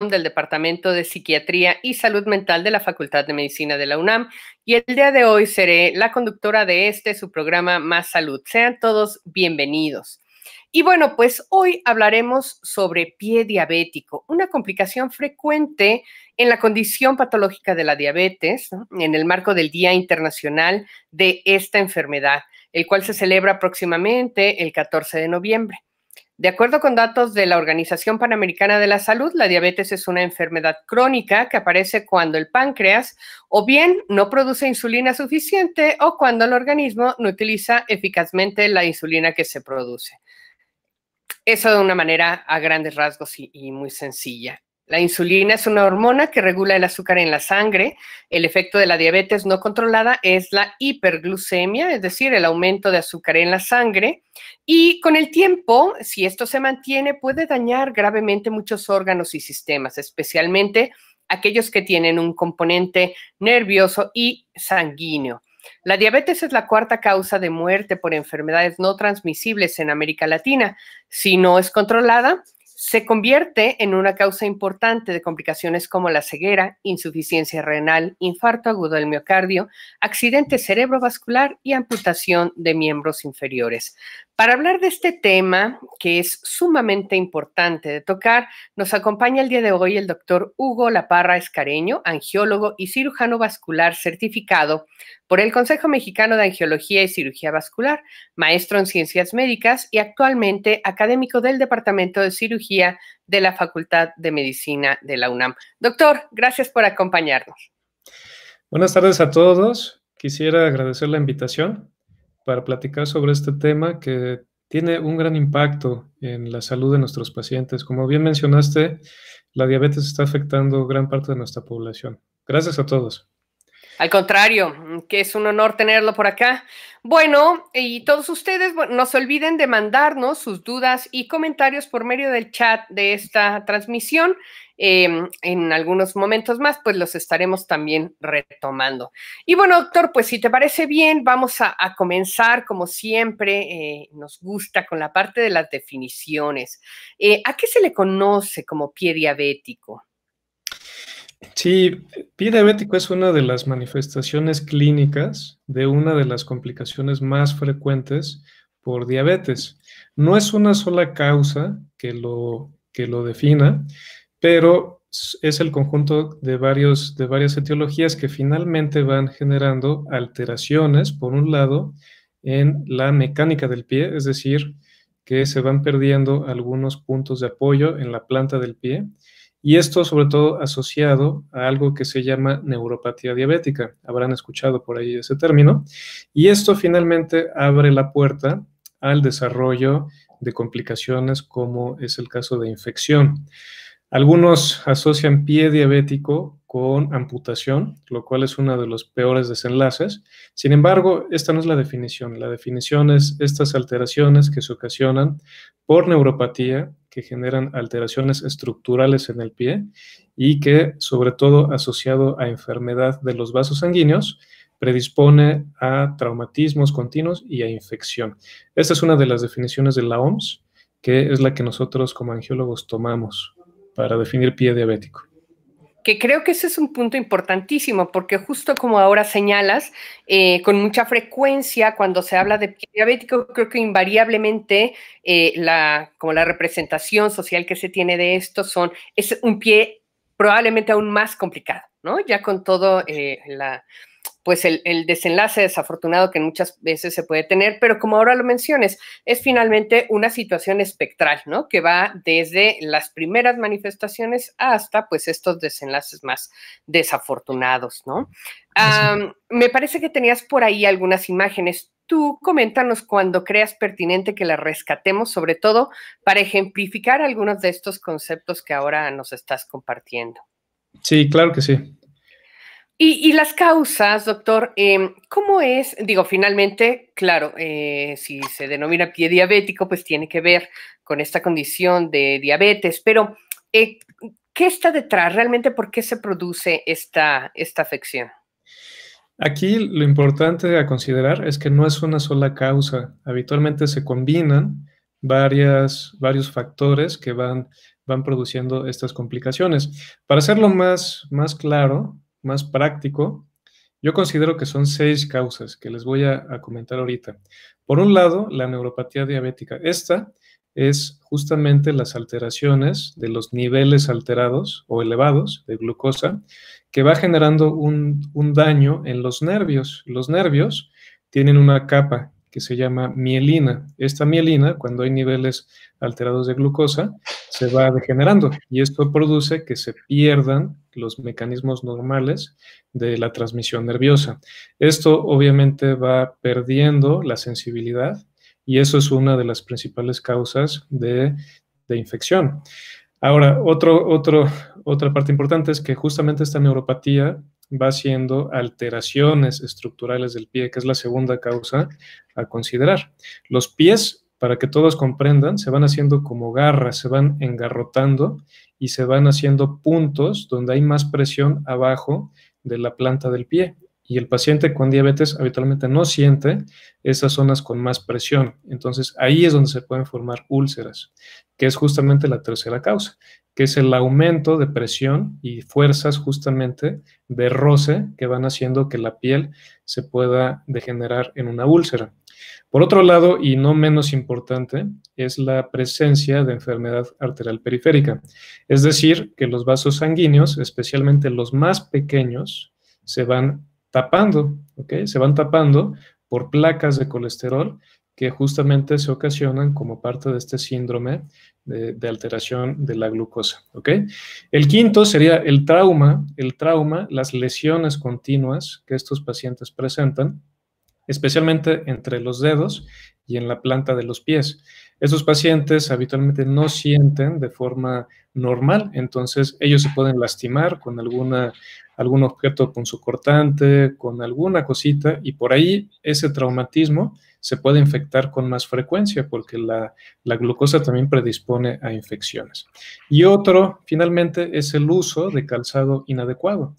del Departamento de Psiquiatría y Salud Mental de la Facultad de Medicina de la UNAM y el día de hoy seré la conductora de este, su programa Más Salud. Sean todos bienvenidos. Y bueno, pues hoy hablaremos sobre pie diabético, una complicación frecuente en la condición patológica de la diabetes, en el marco del Día Internacional de esta enfermedad, el cual se celebra próximamente el 14 de noviembre. De acuerdo con datos de la Organización Panamericana de la Salud, la diabetes es una enfermedad crónica que aparece cuando el páncreas o bien no produce insulina suficiente o cuando el organismo no utiliza eficazmente la insulina que se produce. Eso de una manera a grandes rasgos y, muy sencilla. La insulina es una hormona que regula el azúcar en la sangre. El efecto de la diabetes no controlada es la hiperglucemia, es decir, el aumento de azúcar en la sangre. Y con el tiempo, si esto se mantiene, puede dañar gravemente muchos órganos y sistemas, especialmente aquellos que tienen un componente nervioso y sanguíneo. La diabetes es la cuarta causa de muerte por enfermedades no transmisibles en América Latina. Si no es controlada, se convierte en una causa importante de complicaciones como la ceguera, insuficiencia renal, infarto agudo del miocardio, accidente cerebrovascular y amputación de miembros inferiores. Para hablar de este tema, que es sumamente importante de tocar, nos acompaña el día de hoy el doctor Hugo Laparra Escareño, angiólogo y cirujano vascular certificado por el Consejo Mexicano de Angiología y Cirugía Vascular, maestro en ciencias médicas y actualmente académico del Departamento de Cirugía de la Facultad de Medicina de la UNAM. Doctor, gracias por acompañarnos. Buenas tardes a todos. Quisiera agradecer la invitación para platicar sobre este tema que tiene un gran impacto en la salud de nuestros pacientes. Como bien mencionaste, la diabetes está afectando gran parte de nuestra población. Gracias a todos. Al contrario, que es un honor tenerlo por acá. Bueno, y todos ustedes, no se olviden de mandarnos sus dudas y comentarios por medio del chat de esta transmisión. Em, en algunos momentos más, pues los estaremos también retomando. Y bueno, doctor, pues si te parece bien, vamos a, comenzar, como siempre eh, nos gusta, con la parte de las definiciones. Eh, ¿A qué se le conoce como pie diabético? Sí, pie diabético es una de las manifestaciones clínicas de una de las complicaciones más frecuentes por diabetes. No es una sola causa que lo, que lo defina, pero es el conjunto de, varios, de varias etiologías que finalmente van generando alteraciones, por un lado, en la mecánica del pie, es decir, que se van perdiendo algunos puntos de apoyo en la planta del pie, y esto sobre todo asociado a algo que se llama neuropatía diabética. Habrán escuchado por ahí ese término. Y esto finalmente abre la puerta al desarrollo de complicaciones como es el caso de infección. Algunos asocian pie diabético con amputación, lo cual es uno de los peores desenlaces. Sin embargo, esta no es la definición. La definición es estas alteraciones que se ocasionan por neuropatía, que generan alteraciones estructurales en el pie y que, sobre todo asociado a enfermedad de los vasos sanguíneos, predispone a traumatismos continuos y a infección. Esta es una de las definiciones de la OMS, que es la que nosotros como angiólogos tomamos para definir pie diabético. Que creo que ese es un punto importantísimo, porque justo como ahora señalas, eh, con mucha frecuencia cuando se habla de pie diabético, creo que invariablemente eh, la, como la representación social que se tiene de esto son, es un pie probablemente aún más complicado, ¿no? Ya con todo eh, la, pues el, desenlace desafortunado que muchas veces se puede tener, pero como ahora lo menciones, es finalmente una situación espectral, ¿no? Que va desde las primeras manifestaciones hasta pues estos desenlaces más desafortunados, ¿no? me parece que tenías por ahí algunas imágenes. Tú coméntanos cuando creas pertinente que las rescatemos, sobre todo para ejemplificar algunos de estos conceptos que ahora nos estás compartiendo. Sí, claro que sí. Y, las causas, doctor, em, ¿cómo es? Digo, finalmente, claro, eh, si se denomina pie diabético, pues tiene que ver con esta condición de diabetes, pero eh, ¿qué está detrás? ¿Realmente por qué se produce esta, esta afección? Aquí lo importante a considerar es que no es una sola causa. Habitualmente se combinan varias, varios factores que van, van produciendo estas complicaciones. Para hacerlo más, más claro, más práctico, yo considero que son seis causas que les voy a, comentar ahorita. Por un lado, la neuropatía diabética. Esta es justamente las alteraciones de los niveles alterados o elevados de glucosa que va generando un, un daño en los nervios. Los nervios tienen una capa que se llama mielina. Esta mielina, cuando hay niveles alterados de glucosa, se va degenerando y esto produce que se pierdan los mecanismos normales de la transmisión nerviosa. Esto obviamente va perdiendo la sensibilidad y eso es una de las principales causas de, infección. Ahora, otra parte importante es que justamente esta neuropatía va haciendo alteraciones estructurales del pie, que es la segunda causa a considerar. Los pies, para que todos comprendan, se van haciendo como garras, se van engarrotando y se van haciendo puntos donde hay más presión abajo de la planta del pie y el paciente con diabetes habitualmente no siente esas zonas con más presión. Entonces ahí es donde se pueden formar úlceras, que es justamente la tercera causa, que es el aumento de presión y fuerzas justamente de roce que van haciendo que la piel se pueda degenerar en una úlcera. Por otro lado, y no menos importante, es la presencia de enfermedad arterial periférica. Es decir, que los vasos sanguíneos, especialmente los más pequeños, se van tapando, ¿ok? Se van tapando por placas de colesterol que justamente se ocasionan como parte de este síndrome de, alteración de la glucosa. ¿ok? El quinto sería el trauma, el trauma, las lesiones continuas que estos pacientes presentan, especialmente entre los dedos y en la planta de los pies. Estos pacientes habitualmente no sienten de forma normal, entonces ellos se pueden lastimar con alguna algún objeto con su cortante, con alguna cosita, y por ahí ese traumatismo se puede infectar con más frecuencia porque la, glucosa también predispone a infecciones. Y otro, finalmente, es el uso de calzado inadecuado.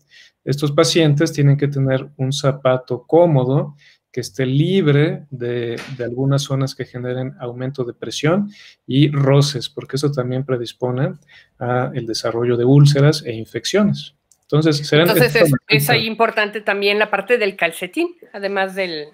Estos pacientes tienen que tener un zapato cómodo que esté libre de, de, algunas zonas que generen aumento de presión y roces, porque eso también predispone al desarrollo de úlceras e infecciones. Entonces, Entonces es, ahí importante también la parte del calcetín, además del,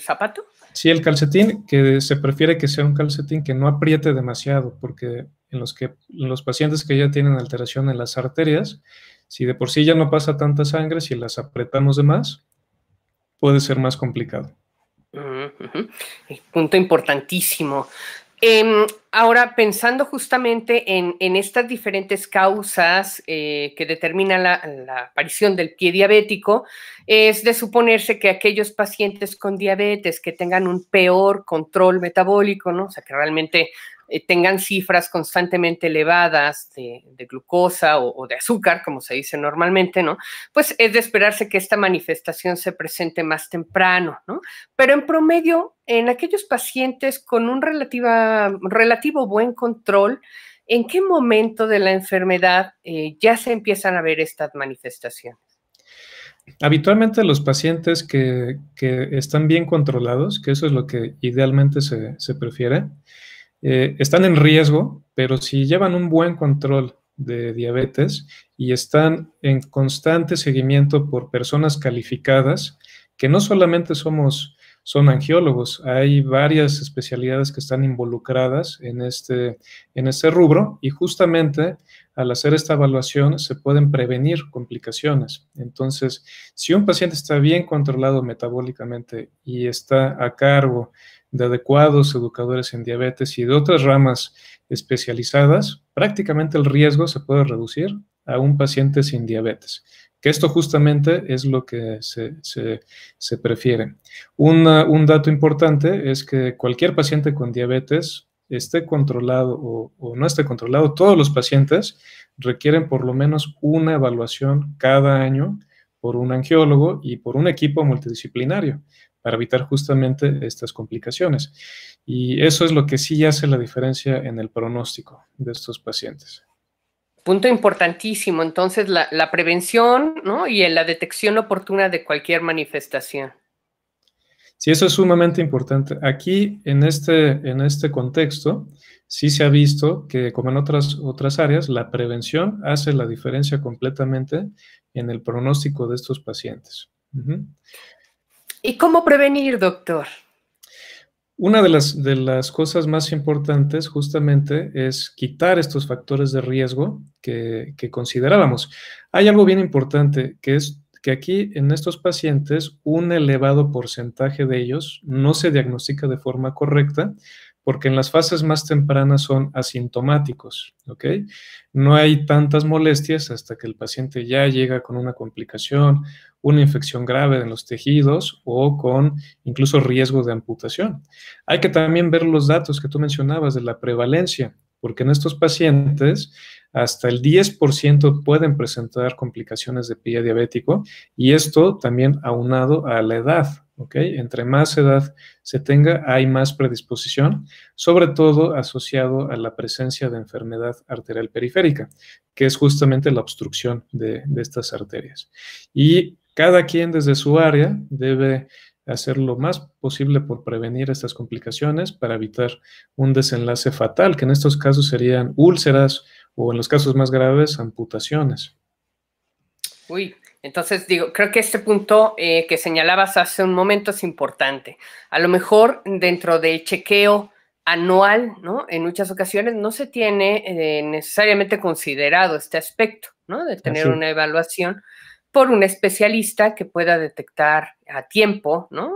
zapato. Sí, el calcetín, que se prefiere que sea un calcetín que no apriete demasiado, porque en los, que, los pacientes que ya tienen alteración en las arterias, si de por sí ya no pasa tanta sangre, si las apretamos de más, puede ser más complicado. Eh, punto importantísimo. Em, ahora, pensando justamente en, estas diferentes causas eh, que determinan la, aparición del pie diabético, es de suponerse que aquellos pacientes con diabetes que tengan un peor control metabólico, ¿no? o sea, que realmente eh, tengan cifras constantemente elevadas de, glucosa o, o, de azúcar, como se dice normalmente, ¿no? Pues es de esperarse que esta manifestación se presente más temprano, ¿no? Pero en promedio, en aquellos pacientes con un relativa, relativo buen control, ¿en qué momento de la enfermedad eh, ya se empiezan a ver estas manifestaciones? Habitualmente los pacientes que, están bien controlados, que eso es lo que idealmente se, prefiere, eh, están en riesgo, pero si llevan un buen control de diabetes y están en constante seguimiento por personas calificadas, que no solamente somos son angiólogos. Hay varias especialidades que están involucradas en este, en este rubro y justamente al hacer esta evaluación se pueden prevenir complicaciones. Entonces, si un paciente está bien controlado metabólicamente y está a cargo de adecuados educadores en diabetes y de otras ramas especializadas, prácticamente el riesgo se puede reducir a un paciente sin diabetes. Que esto justamente es lo que se, se, prefiere. un dato importante es que cualquier paciente con diabetes esté controlado o, no esté controlado, todos los pacientes requieren por lo menos una evaluación cada año por un angiólogo y por un equipo multidisciplinario para evitar justamente estas complicaciones. Y eso es lo que sí hace la diferencia en el pronóstico de estos pacientes. Punto importantísimo, entonces la, prevención y la detección oportuna de cualquier manifestación. Sí, eso es sumamente importante. Aquí, en este, en este contexto, sí se ha visto que, como en otras, otras áreas, la prevención hace la diferencia completamente en el pronóstico de estos pacientes. ¿Y cómo prevenir, doctor? Una de las, de las cosas más importantes justamente es quitar estos factores de riesgo que, que considerábamos. Hay algo bien importante que es que aquí en estos pacientes un elevado porcentaje de ellos no se diagnostica de forma correcta porque en las fases más tempranas son asintomáticos, ¿ok? No hay tantas molestias hasta que el paciente ya llega con una complicación, una infección grave en los tejidos o con incluso riesgo de amputación. Hay que también ver los datos que tú mencionabas de la prevalencia, porque en estos pacientes hasta el 10% pueden presentar complicaciones de pie diabético y esto también aunado a la edad, ¿ok? Entre más edad se tenga, hay más predisposición, sobre todo asociado a la presencia de enfermedad arterial periférica, que es justamente la obstrucción de, estas arterias. Y cada quien desde su área debe hacer lo más posible por prevenir estas complicaciones para evitar un desenlace fatal, que en estos casos serían úlceras o en los casos más graves, amputaciones. Uy, entonces, digo, creo que este punto eh, que señalabas hace un momento es importante. A lo mejor dentro del chequeo anual, ¿no? En muchas ocasiones no se tiene eh, necesariamente considerado este aspecto, ¿no? De tener una evaluación por un especialista que pueda detectar a tiempo, ¿no?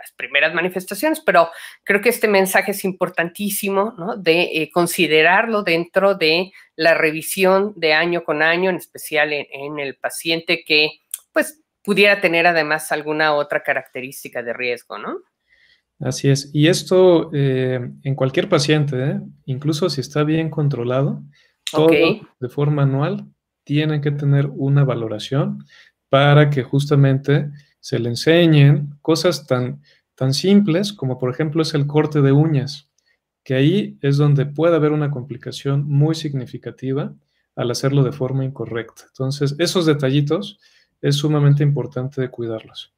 las primeras manifestaciones, pero creo que este mensaje es importantísimo ¿no? de eh, considerarlo dentro de la revisión de año con año, en especial en, el paciente que pues pudiera tener además alguna otra característica de riesgo, ¿no? Así es. Y esto eh, en cualquier paciente, ¿eh? incluso si está bien controlado, todo de forma anual tienen que tener una valoración para que justamente se le enseñen cosas tan, tan simples como por ejemplo es el corte de uñas, que ahí es donde puede haber una complicación muy significativa al hacerlo de forma incorrecta. Entonces, esos detallitos es sumamente importante de cuidarlos.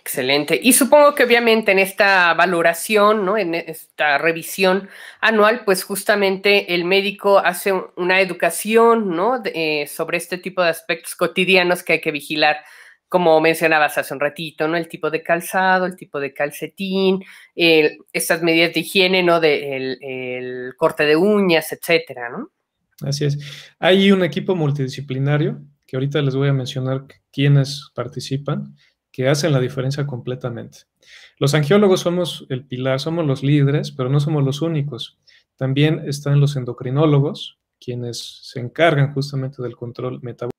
Excelente. Y supongo que obviamente en esta valoración, ¿no? en esta revisión anual, pues justamente el médico hace una educación eh, sobre este tipo de aspectos cotidianos que hay que vigilar como mencionabas hace un ratito, ¿no? El tipo de calzado, el tipo de calcetín, estas medidas de higiene, ¿no? De el, el, corte de uñas, etcétera, ¿no? Así es. Hay un equipo multidisciplinario, que ahorita les voy a mencionar quiénes participan, que hacen la diferencia completamente. Los angiólogos somos el pilar, somos los líderes, pero no somos los únicos. También están los endocrinólogos, quienes se encargan justamente del control metabólico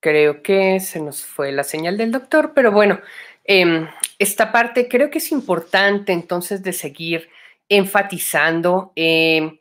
Creo que se nos fue la señal del doctor, pero bueno, em, esta parte creo que es importante entonces de seguir enfatizando. Em,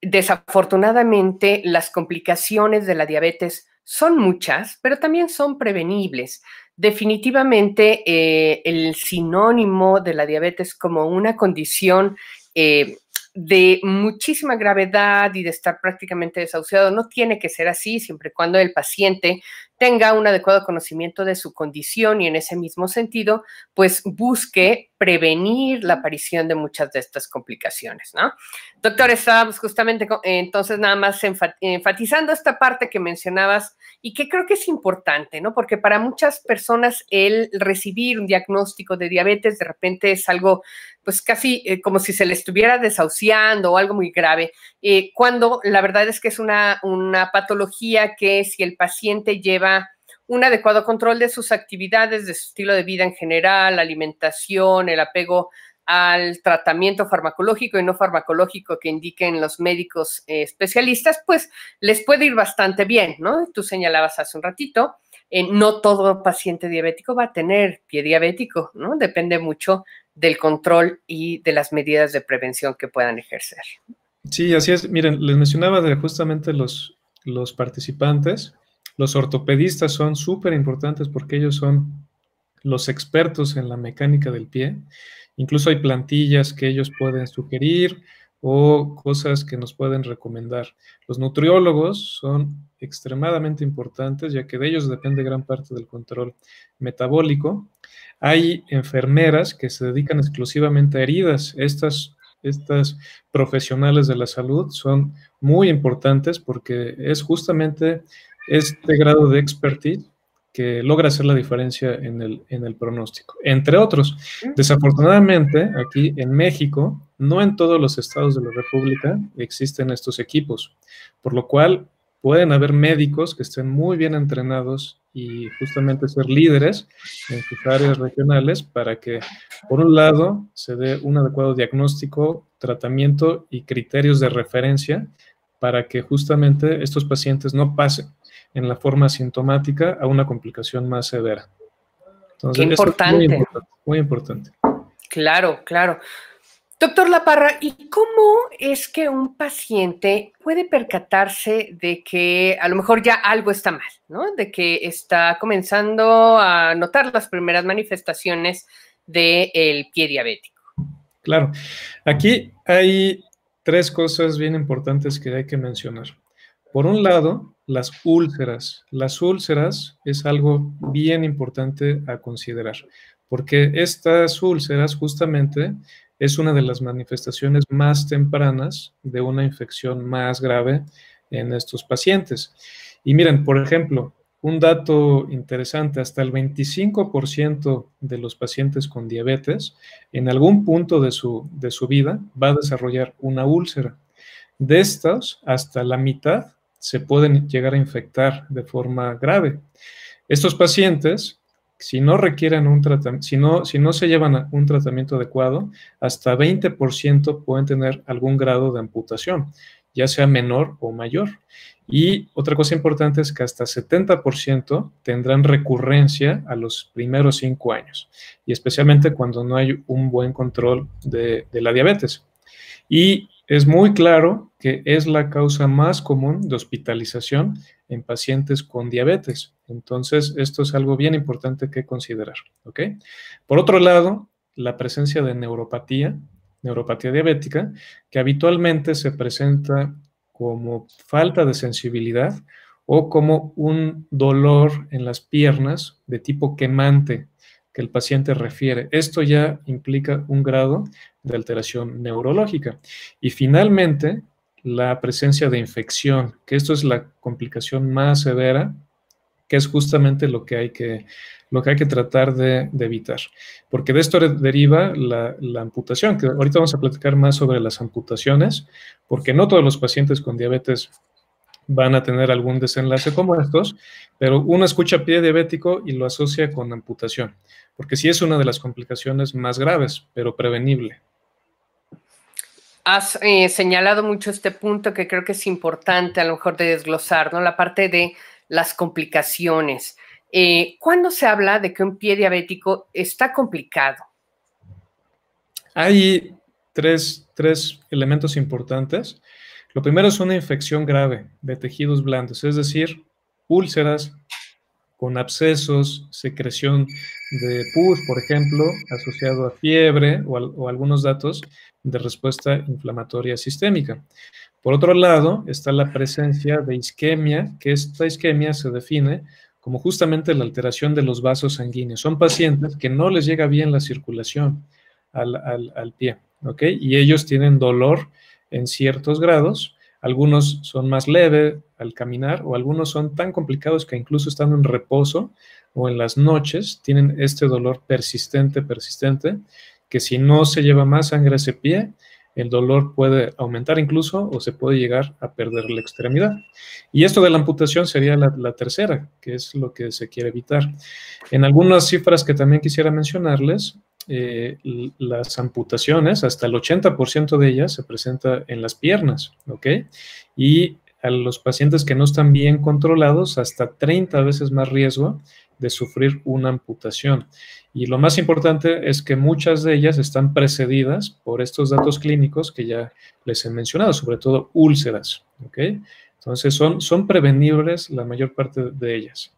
desafortunadamente, las complicaciones de la diabetes son muchas, pero también son prevenibles. Definitivamente, eh, el sinónimo de la diabetes como una condición eh, de muchísima gravedad y de estar prácticamente desahuciado no tiene que ser así, siempre y cuando el paciente tenga un adecuado conocimiento de su condición y en ese mismo sentido, pues busque prevenir la aparición de muchas de estas complicaciones, ¿no? Doctor, estábamos justamente entonces nada más enfatizando esta parte que mencionabas y que creo que es importante, ¿no? Porque para muchas personas el recibir un diagnóstico de diabetes de repente es algo pues casi eh, como si se le estuviera desahuciando o algo muy grave, eh, cuando la verdad es que es una, una patología que si el paciente lleva un adecuado control de sus actividades, de su estilo de vida en general, alimentación, el apego al tratamiento farmacológico y no farmacológico que indiquen los médicos eh, especialistas, pues les puede ir bastante bien, ¿no? Tú señalabas hace un ratito, no todo paciente diabético va a tener pie diabético, ¿no? Depende mucho del control y de las medidas de prevención que puedan ejercer. Sí, así es. Miren, les mencionaba justamente los, los participantes. Los ortopedistas son súper importantes porque ellos son los expertos en la mecánica del pie. Incluso hay plantillas que ellos pueden sugerir o cosas que nos pueden recomendar. Los nutriólogos son extremadamente importantes ya que de ellos depende gran parte del control metabólico hay enfermeras que se dedican exclusivamente a heridas. Estas, estas profesionales de la salud son muy importantes porque es justamente este grado de expertise que logra hacer la diferencia en el, en el, pronóstico, entre otros. Desafortunadamente, aquí en México, no en todos los estados de la República existen estos equipos, por lo cual pueden haber médicos que estén muy bien entrenados y justamente ser líderes en sus áreas regionales para que, por un lado, se dé un adecuado diagnóstico, tratamiento y criterios de referencia para que justamente estos pacientes no pasen en la forma sintomática a una complicación más severa. Entonces, Qué importante. Muy importante. Claro, claro. Doctor Laparra, ¿y cómo es que un paciente puede percatarse de que a lo mejor ya algo está mal, De que está comenzando a notar las primeras manifestaciones del pie diabético. Claro, aquí hay tres cosas bien importantes que hay que mencionar. Por un lado, las úlceras. Las úlceras es algo bien importante a considerar, porque estas úlceras justamente es una de las manifestaciones más tempranas de una infección más grave en estos pacientes. Y miren, por ejemplo, un dato interesante, hasta el 25% de los pacientes con diabetes en algún punto de su, de su vida va a desarrollar una úlcera. De estas, hasta la mitad se pueden llegar a infectar de forma grave. Estos pacientes si no requieren un si si no se llevan un tratamiento adecuado, hasta 20% pueden tener algún grado de amputación, ya sea menor o mayor. Y otra cosa importante es que hasta 70% tendrán recurrencia a los primeros 5 años, y especialmente cuando no hay un buen control de, de la diabetes. Y es muy claro que es la causa más común de hospitalización en pacientes con diabetes. Entonces, esto es algo bien importante que considerar. ¿ok? Por otro lado, la presencia de neuropatía, neuropatía diabética, que habitualmente se presenta como falta de sensibilidad o como un dolor en las piernas de tipo quemante que el paciente refiere. Esto ya implica un grado de alteración neurológica. Y finalmente, la presencia de infección, que esto es la complicación más severa, que es justamente lo que hay que, lo que, hay que tratar de, evitar. Porque de esto deriva la, la, amputación, que ahorita vamos a platicar más sobre las amputaciones, porque no todos los pacientes con diabetes van a tener algún desenlace como estos, pero uno escucha pie diabético y lo asocia con amputación, porque sí es una de las complicaciones más graves, pero prevenible has eh, señalado mucho este punto que creo que es importante a lo mejor de desglosar, ¿no? La parte de las complicaciones. Eh, ¿Cuándo se habla de que un pie diabético está complicado? Hay tres, tres elementos importantes. Lo primero es una infección grave de tejidos blandos, es decir, úlceras, con abscesos, secreción de pus, por ejemplo, asociado a fiebre o, algunos datos de respuesta inflamatoria sistémica. Por otro lado, está la presencia de isquemia, que esta isquemia se define como justamente la alteración de los vasos sanguíneos. Son pacientes que no les llega bien la circulación al, al pie, ¿ok? Y ellos tienen dolor en ciertos grados algunos son más leves al caminar o algunos son tan complicados que incluso estando en reposo o en las noches tienen este dolor persistente, persistente, que si no se lleva más sangre a ese pie, el dolor puede aumentar incluso o se puede llegar a perder la extremidad. Y esto de la amputación sería la, tercera, que es lo que se quiere evitar. En algunas cifras que también quisiera mencionarles, eh, las amputaciones, hasta el 80% de ellas se presenta en las piernas, ¿ok? Y a los pacientes que no están bien controlados, hasta 30 veces más riesgo de sufrir una amputación. Y lo más importante es que muchas de ellas están precedidas por estos datos clínicos que ya les he mencionado, sobre todo úlceras. Entonces son, son prevenibles la mayor parte de ellas.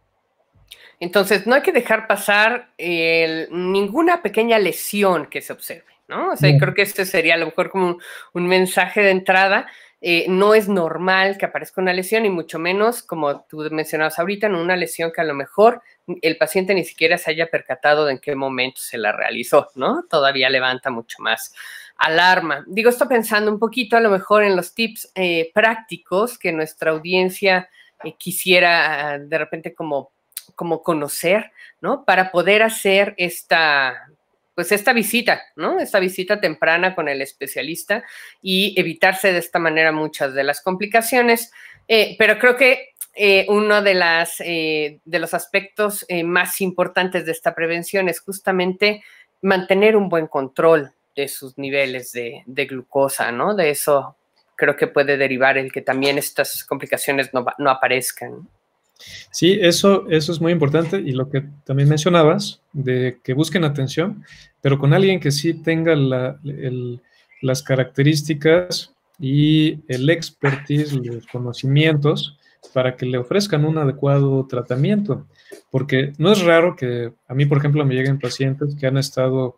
Entonces no hay que dejar pasar ninguna pequeña lesión que se observe, ¿no? creo que este sería a lo mejor como un mensaje de entrada eh, no es normal que aparezca una lesión y mucho menos, como tú mencionabas ahorita, en una lesión que a lo mejor el paciente ni siquiera se haya percatado de en qué momento se la realizó, ¿no? Todavía levanta mucho más alarma. Digo, estoy pensando un poquito a lo mejor en los tips eh, prácticos que nuestra audiencia eh, quisiera ah, de repente como, como conocer, ¿no? Para poder hacer esta, pues esta visita, ¿no? Esta visita temprana con el especialista y evitarse de esta manera muchas de las complicaciones. Eh, pero creo que eh, uno de, las, eh, de los aspectos más importantes de esta prevención es justamente mantener un buen control de sus niveles de, glucosa, ¿no? De eso creo que puede derivar el que también estas complicaciones no, no aparezcan. Sí, eso, eso es muy importante y lo que también mencionabas, de que busquen atención, pero con alguien que sí tenga las características y el expertise, los conocimientos para que le ofrezcan un adecuado tratamiento. Porque no es raro que a mí, por ejemplo, me lleguen pacientes que han estado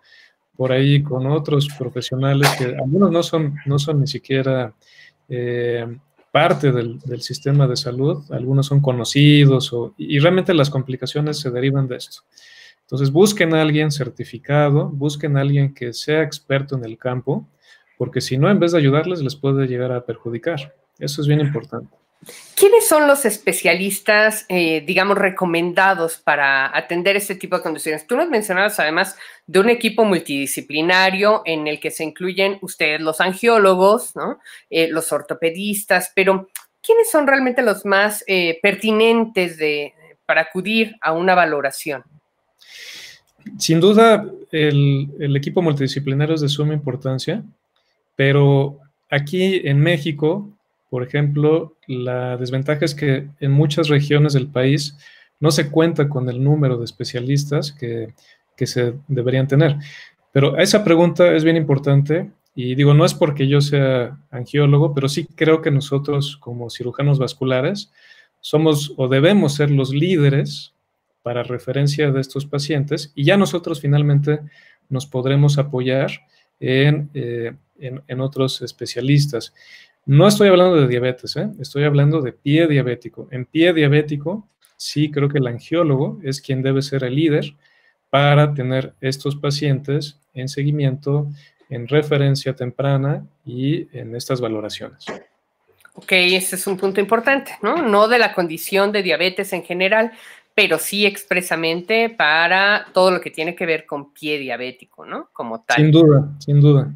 por ahí con otros profesionales que algunos no son, no son ni siquiera eh, parte del, sistema de salud, algunos son conocidos y realmente las complicaciones se derivan de esto. Entonces busquen a alguien certificado, busquen a alguien que sea experto en el campo, porque si no, en vez de ayudarles, les puede llegar a perjudicar. Eso es bien importante. ¿Quiénes son los especialistas, eh, digamos, recomendados para atender este tipo de condiciones? Tú nos mencionabas además de un equipo multidisciplinario en el que se incluyen ustedes los angiólogos, eh, los ortopedistas, pero ¿quiénes son realmente los más eh, pertinentes para acudir a una valoración? Sin duda, el, el equipo multidisciplinario es de suma importancia, pero aquí en México por ejemplo, la desventaja es que en muchas regiones del país no se cuenta con el número de especialistas que, se deberían tener. Pero esa pregunta es bien importante y digo, no es porque yo sea angiólogo, pero sí creo que nosotros como cirujanos vasculares somos o debemos ser los líderes para referencia de estos pacientes y ya nosotros finalmente nos podremos apoyar en, eh, en otros especialistas. No estoy hablando de diabetes, ¿eh? estoy hablando de pie diabético. En pie diabético, sí creo que el angiólogo es quien debe ser el líder para tener estos pacientes en seguimiento, en referencia temprana y en estas valoraciones. Ok, ese es un punto importante, ¿no? No de la condición de diabetes en general, pero sí expresamente para todo lo que tiene que ver con pie diabético, ¿no? Como tal. Sin duda, sin duda.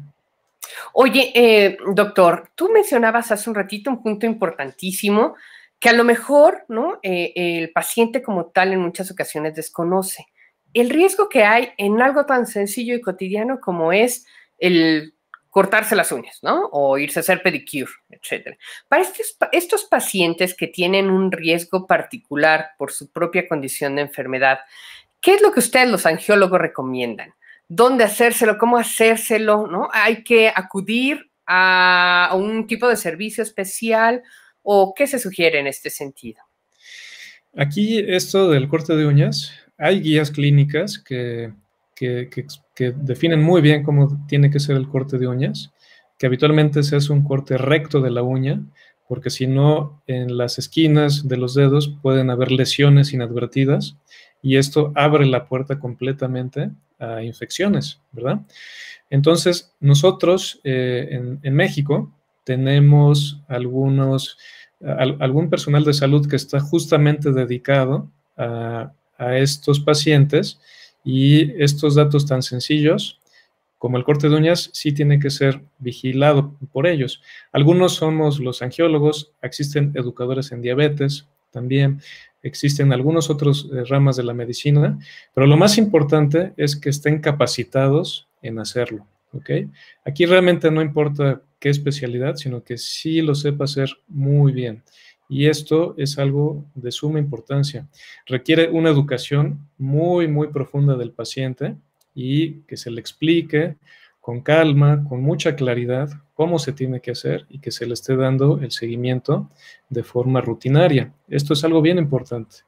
Oye, eh, doctor, tú mencionabas hace un ratito un punto importantísimo que a lo mejor ¿no? Eh, el paciente como tal en muchas ocasiones desconoce. El riesgo que hay en algo tan sencillo y cotidiano como es el cortarse las uñas, O irse a hacer pedicure, etcétera. Para estos pacientes que tienen un riesgo particular por su propia condición de enfermedad, ¿qué es lo que ustedes los angiólogos recomiendan? dónde hacérselo, cómo hacérselo, ¿no? Hay que acudir a un tipo de servicio especial o qué se sugiere en este sentido. Aquí esto del corte de uñas, hay guías clínicas que, que definen muy bien cómo tiene que ser el corte de uñas, que habitualmente se hace un corte recto de la uña, porque si no, en las esquinas de los dedos pueden haber lesiones inadvertidas y esto abre la puerta completamente infecciones, ¿verdad? Entonces, nosotros eh, en, México tenemos algunos, algún personal de salud que está justamente dedicado a, a estos pacientes y estos datos tan sencillos como el corte de uñas, sí tiene que ser vigilado por ellos. Algunos somos los angiólogos, existen educadores en diabetes también, existen algunos otros eh, ramas de la medicina, pero lo más importante es que estén capacitados en hacerlo. ¿okay? Aquí realmente no importa qué especialidad, sino que sí lo sepa hacer muy bien. Y esto es algo de suma importancia. Requiere una educación muy, muy profunda del paciente y que se le explique con calma, con mucha claridad, cómo se tiene que hacer y que se le esté dando el seguimiento de forma rutinaria. Esto es algo bien importante.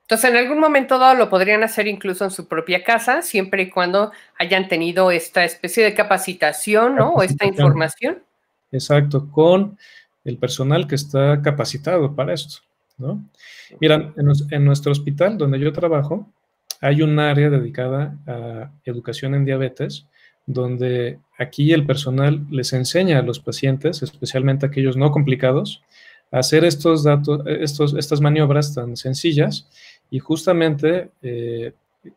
Entonces, en algún momento dado lo podrían hacer incluso en su propia casa, siempre y cuando hayan tenido esta especie de capacitación, ¿no? O esta información. Exacto, con el personal que está capacitado para esto, ¿no? Mira, en, en nuestro hospital donde yo trabajo, hay un área dedicada a educación en diabetes, donde aquí el personal les enseña a los pacientes, especialmente aquellos no complicados, a hacer estos datos, estos, estas maniobras tan sencillas y justamente eh,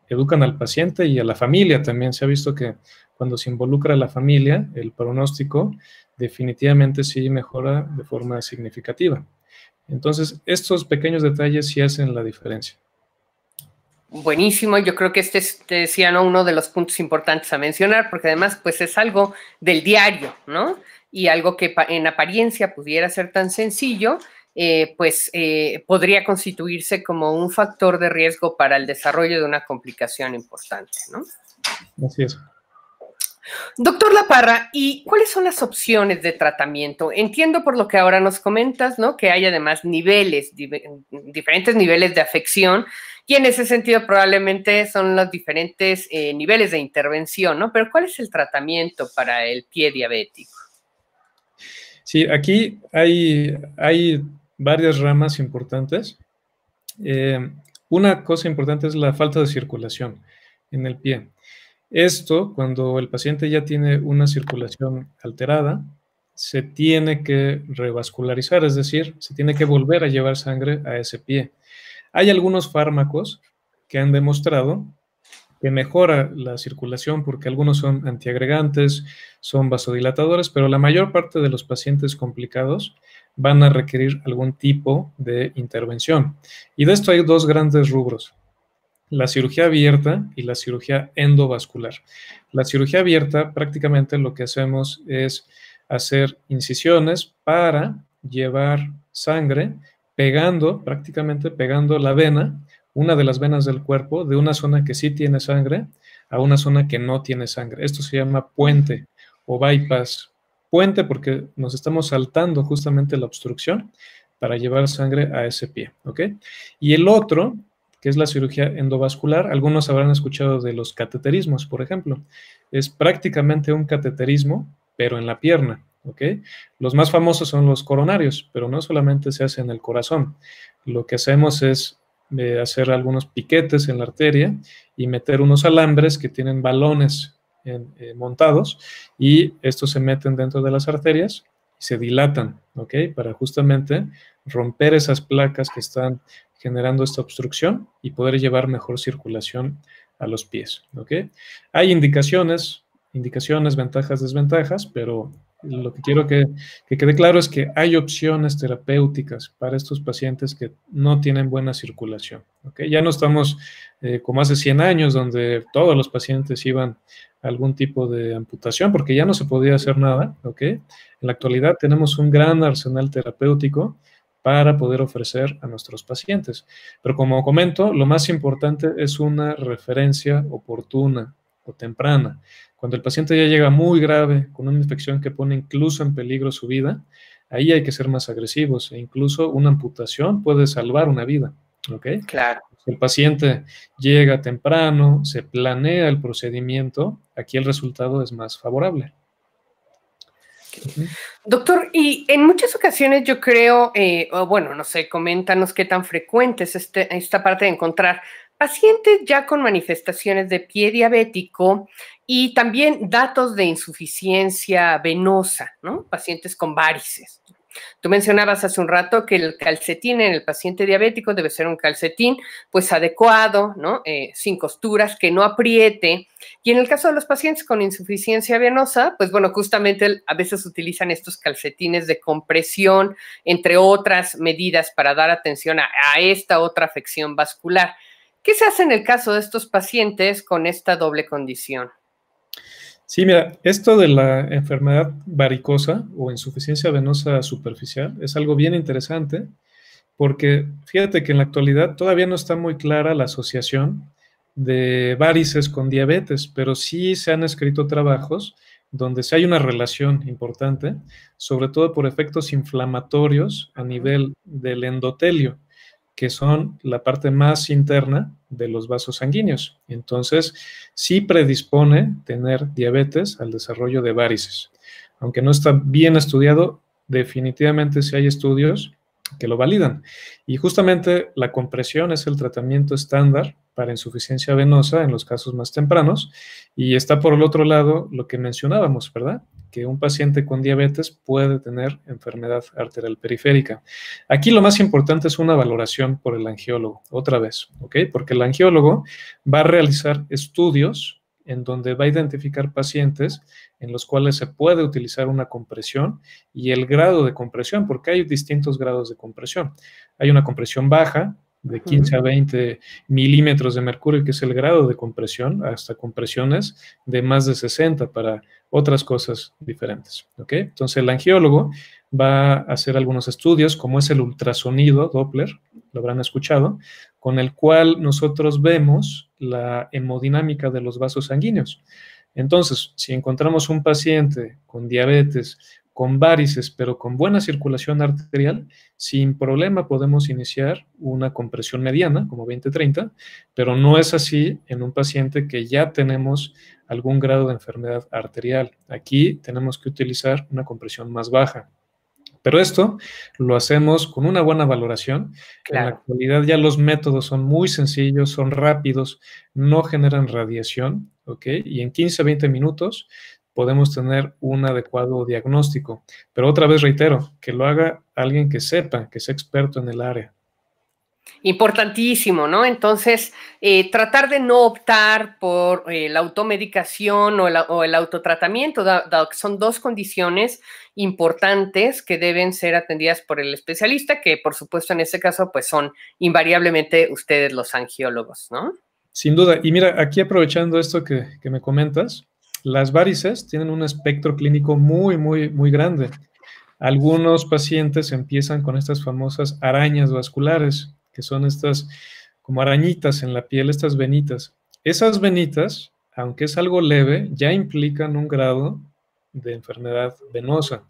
educan al paciente y a la familia también. Se ha visto que cuando se involucra la familia, el pronóstico definitivamente sí mejora de forma significativa. Entonces, estos pequeños detalles sí hacen la diferencia buenísimo. Yo creo que este es, decía, uno de los puntos importantes a mencionar, porque además, pues es algo del diario, ¿no? Y algo que en apariencia pudiera ser tan sencillo, eh, pues eh, podría constituirse como un factor de riesgo para el desarrollo de una complicación importante, ¿no? Así es. Doctor Laparra, ¿y cuáles son las opciones de tratamiento? Entiendo por lo que ahora nos comentas, ¿no? Que hay además niveles, diferentes niveles de afección y en ese sentido probablemente son los diferentes eh, niveles de intervención, ¿no? Pero ¿cuál es el tratamiento para el pie diabético? Sí, aquí hay, hay varias ramas importantes. Eh, una cosa importante es la falta de circulación en el pie. Esto, cuando el paciente ya tiene una circulación alterada, se tiene que revascularizar, es decir, se tiene que volver a llevar sangre a ese pie. Hay algunos fármacos que han demostrado que mejora la circulación porque algunos son antiagregantes, son vasodilatadores, pero la mayor parte de los pacientes complicados van a requerir algún tipo de intervención. Y de esto hay dos grandes rubros, la cirugía abierta y la cirugía endovascular. La cirugía abierta prácticamente lo que hacemos es hacer incisiones para llevar sangre pegando, prácticamente pegando la vena, una de las venas del cuerpo, de una zona que sí tiene sangre a una zona que no tiene sangre. Esto se llama puente o bypass. Puente porque nos estamos saltando justamente la obstrucción para llevar sangre a ese pie, ¿ok? Y el otro, que es la cirugía endovascular, algunos habrán escuchado de los cateterismos, por ejemplo. Es prácticamente un cateterismo, pero en la pierna. Los más famosos son los coronarios, pero no solamente se hace en el corazón. Lo que hacemos es eh, hacer algunos piquetes en la arteria y meter unos alambres que tienen balones eh, montados y estos se meten dentro de las arterias y se dilatan, ¿ok? Para justamente romper esas placas que están generando esta obstrucción y poder llevar mejor circulación a los pies, ¿ok? Hay indicaciones, indicaciones, ventajas, desventajas, pero lo que quiero que, quede claro es que hay opciones terapéuticas para estos pacientes que no tienen buena circulación. ¿okay? Ya no estamos eh, como hace 100 años, donde todos los pacientes iban a algún tipo de amputación porque ya no se podía hacer nada. ¿okay? En la actualidad tenemos un gran arsenal terapéutico para poder ofrecer a nuestros pacientes. Pero como comento, lo más importante es una referencia oportuna o temprana. Cuando el paciente ya llega muy grave, con una infección que pone incluso en peligro su vida, ahí hay que ser más agresivos e incluso una amputación puede salvar una vida. ¿Ok? Claro. El paciente llega temprano, se planea el procedimiento, aquí el resultado es más favorable. Doctor, y en muchas ocasiones yo creo, eh, bueno, no sé, coméntanos qué tan frecuente es este, esta parte de encontrar pacientes ya con manifestaciones de pie diabético y también datos de insuficiencia venosa, ¿no? Pacientes con varices. Tú mencionabas hace un rato que el calcetín en el paciente diabético debe ser un calcetín pues adecuado, ¿no? Eh, sin costuras, que no apriete. Y en el caso de los pacientes con insuficiencia venosa, pues bueno, justamente a veces utilizan estos calcetines de compresión, entre otras medidas para dar atención a, a esta otra afección vascular. ¿Qué se hace en el caso de estos pacientes con esta doble condición? Sí, mira, esto de la enfermedad varicosa o insuficiencia venosa superficial es algo bien interesante porque fíjate que en la actualidad todavía no está muy clara la asociación de varices con diabetes, pero sí se han escrito trabajos donde sí hay una relación importante, sobre todo por efectos inflamatorios a nivel del endotelio que son la parte más interna de los vasos sanguíneos. Entonces, sí predispone tener diabetes al desarrollo de varices. Aunque no está bien estudiado, definitivamente sí hay estudios que lo validan. Y justamente la compresión es el tratamiento estándar para insuficiencia venosa en los casos más tempranos. Y está por el otro lado lo que mencionábamos, ¿verdad? Que un paciente con diabetes puede tener enfermedad arterial periférica. Aquí lo más importante es una valoración por el angiólogo, otra vez, ¿ok? Porque el angiólogo va a realizar estudios en donde va a identificar pacientes en los cuales se puede utilizar una compresión y el grado de compresión, porque hay distintos grados de compresión. Hay una compresión baja, de 15 a 20 milímetros de mercurio, que es el grado de compresión, hasta compresiones de más de 60 para otras cosas diferentes. Entonces el angiólogo va a hacer algunos estudios, como es el ultrasonido Doppler, lo habrán escuchado, con el cual nosotros vemos la hemodinámica de los vasos sanguíneos. Entonces, si encontramos un paciente con diabetes, con varices, pero con buena circulación arterial, sin problema podemos iniciar una compresión mediana, como 20-30, pero no es así en un paciente que ya tenemos algún grado de enfermedad arterial. Aquí tenemos que utilizar una compresión más baja. Pero esto lo hacemos con una buena valoración. En la actualidad ya los métodos son muy sencillos, son rápidos, no generan radiación, ¿ok? Y en 15, 20 minutos podemos tener un adecuado diagnóstico. Pero otra vez reitero, que lo haga alguien que sepa, que sea experto en el área. Importantísimo, ¿no? Entonces, eh, tratar de no optar por eh, la automedicación o el, autotratamiento, son dos condiciones importantes que deben ser atendidas por el especialista, que por supuesto en este caso, pues son invariablemente ustedes los angiólogos, ¿no? Sin duda. Y mira, aquí aprovechando esto que, que me comentas, las varices tienen un espectro clínico muy, muy, muy grande. Algunos pacientes empiezan con estas famosas arañas vasculares que son estas como arañitas en la piel, estas venitas. Esas venitas, aunque es algo leve, ya implican un grado de enfermedad venosa.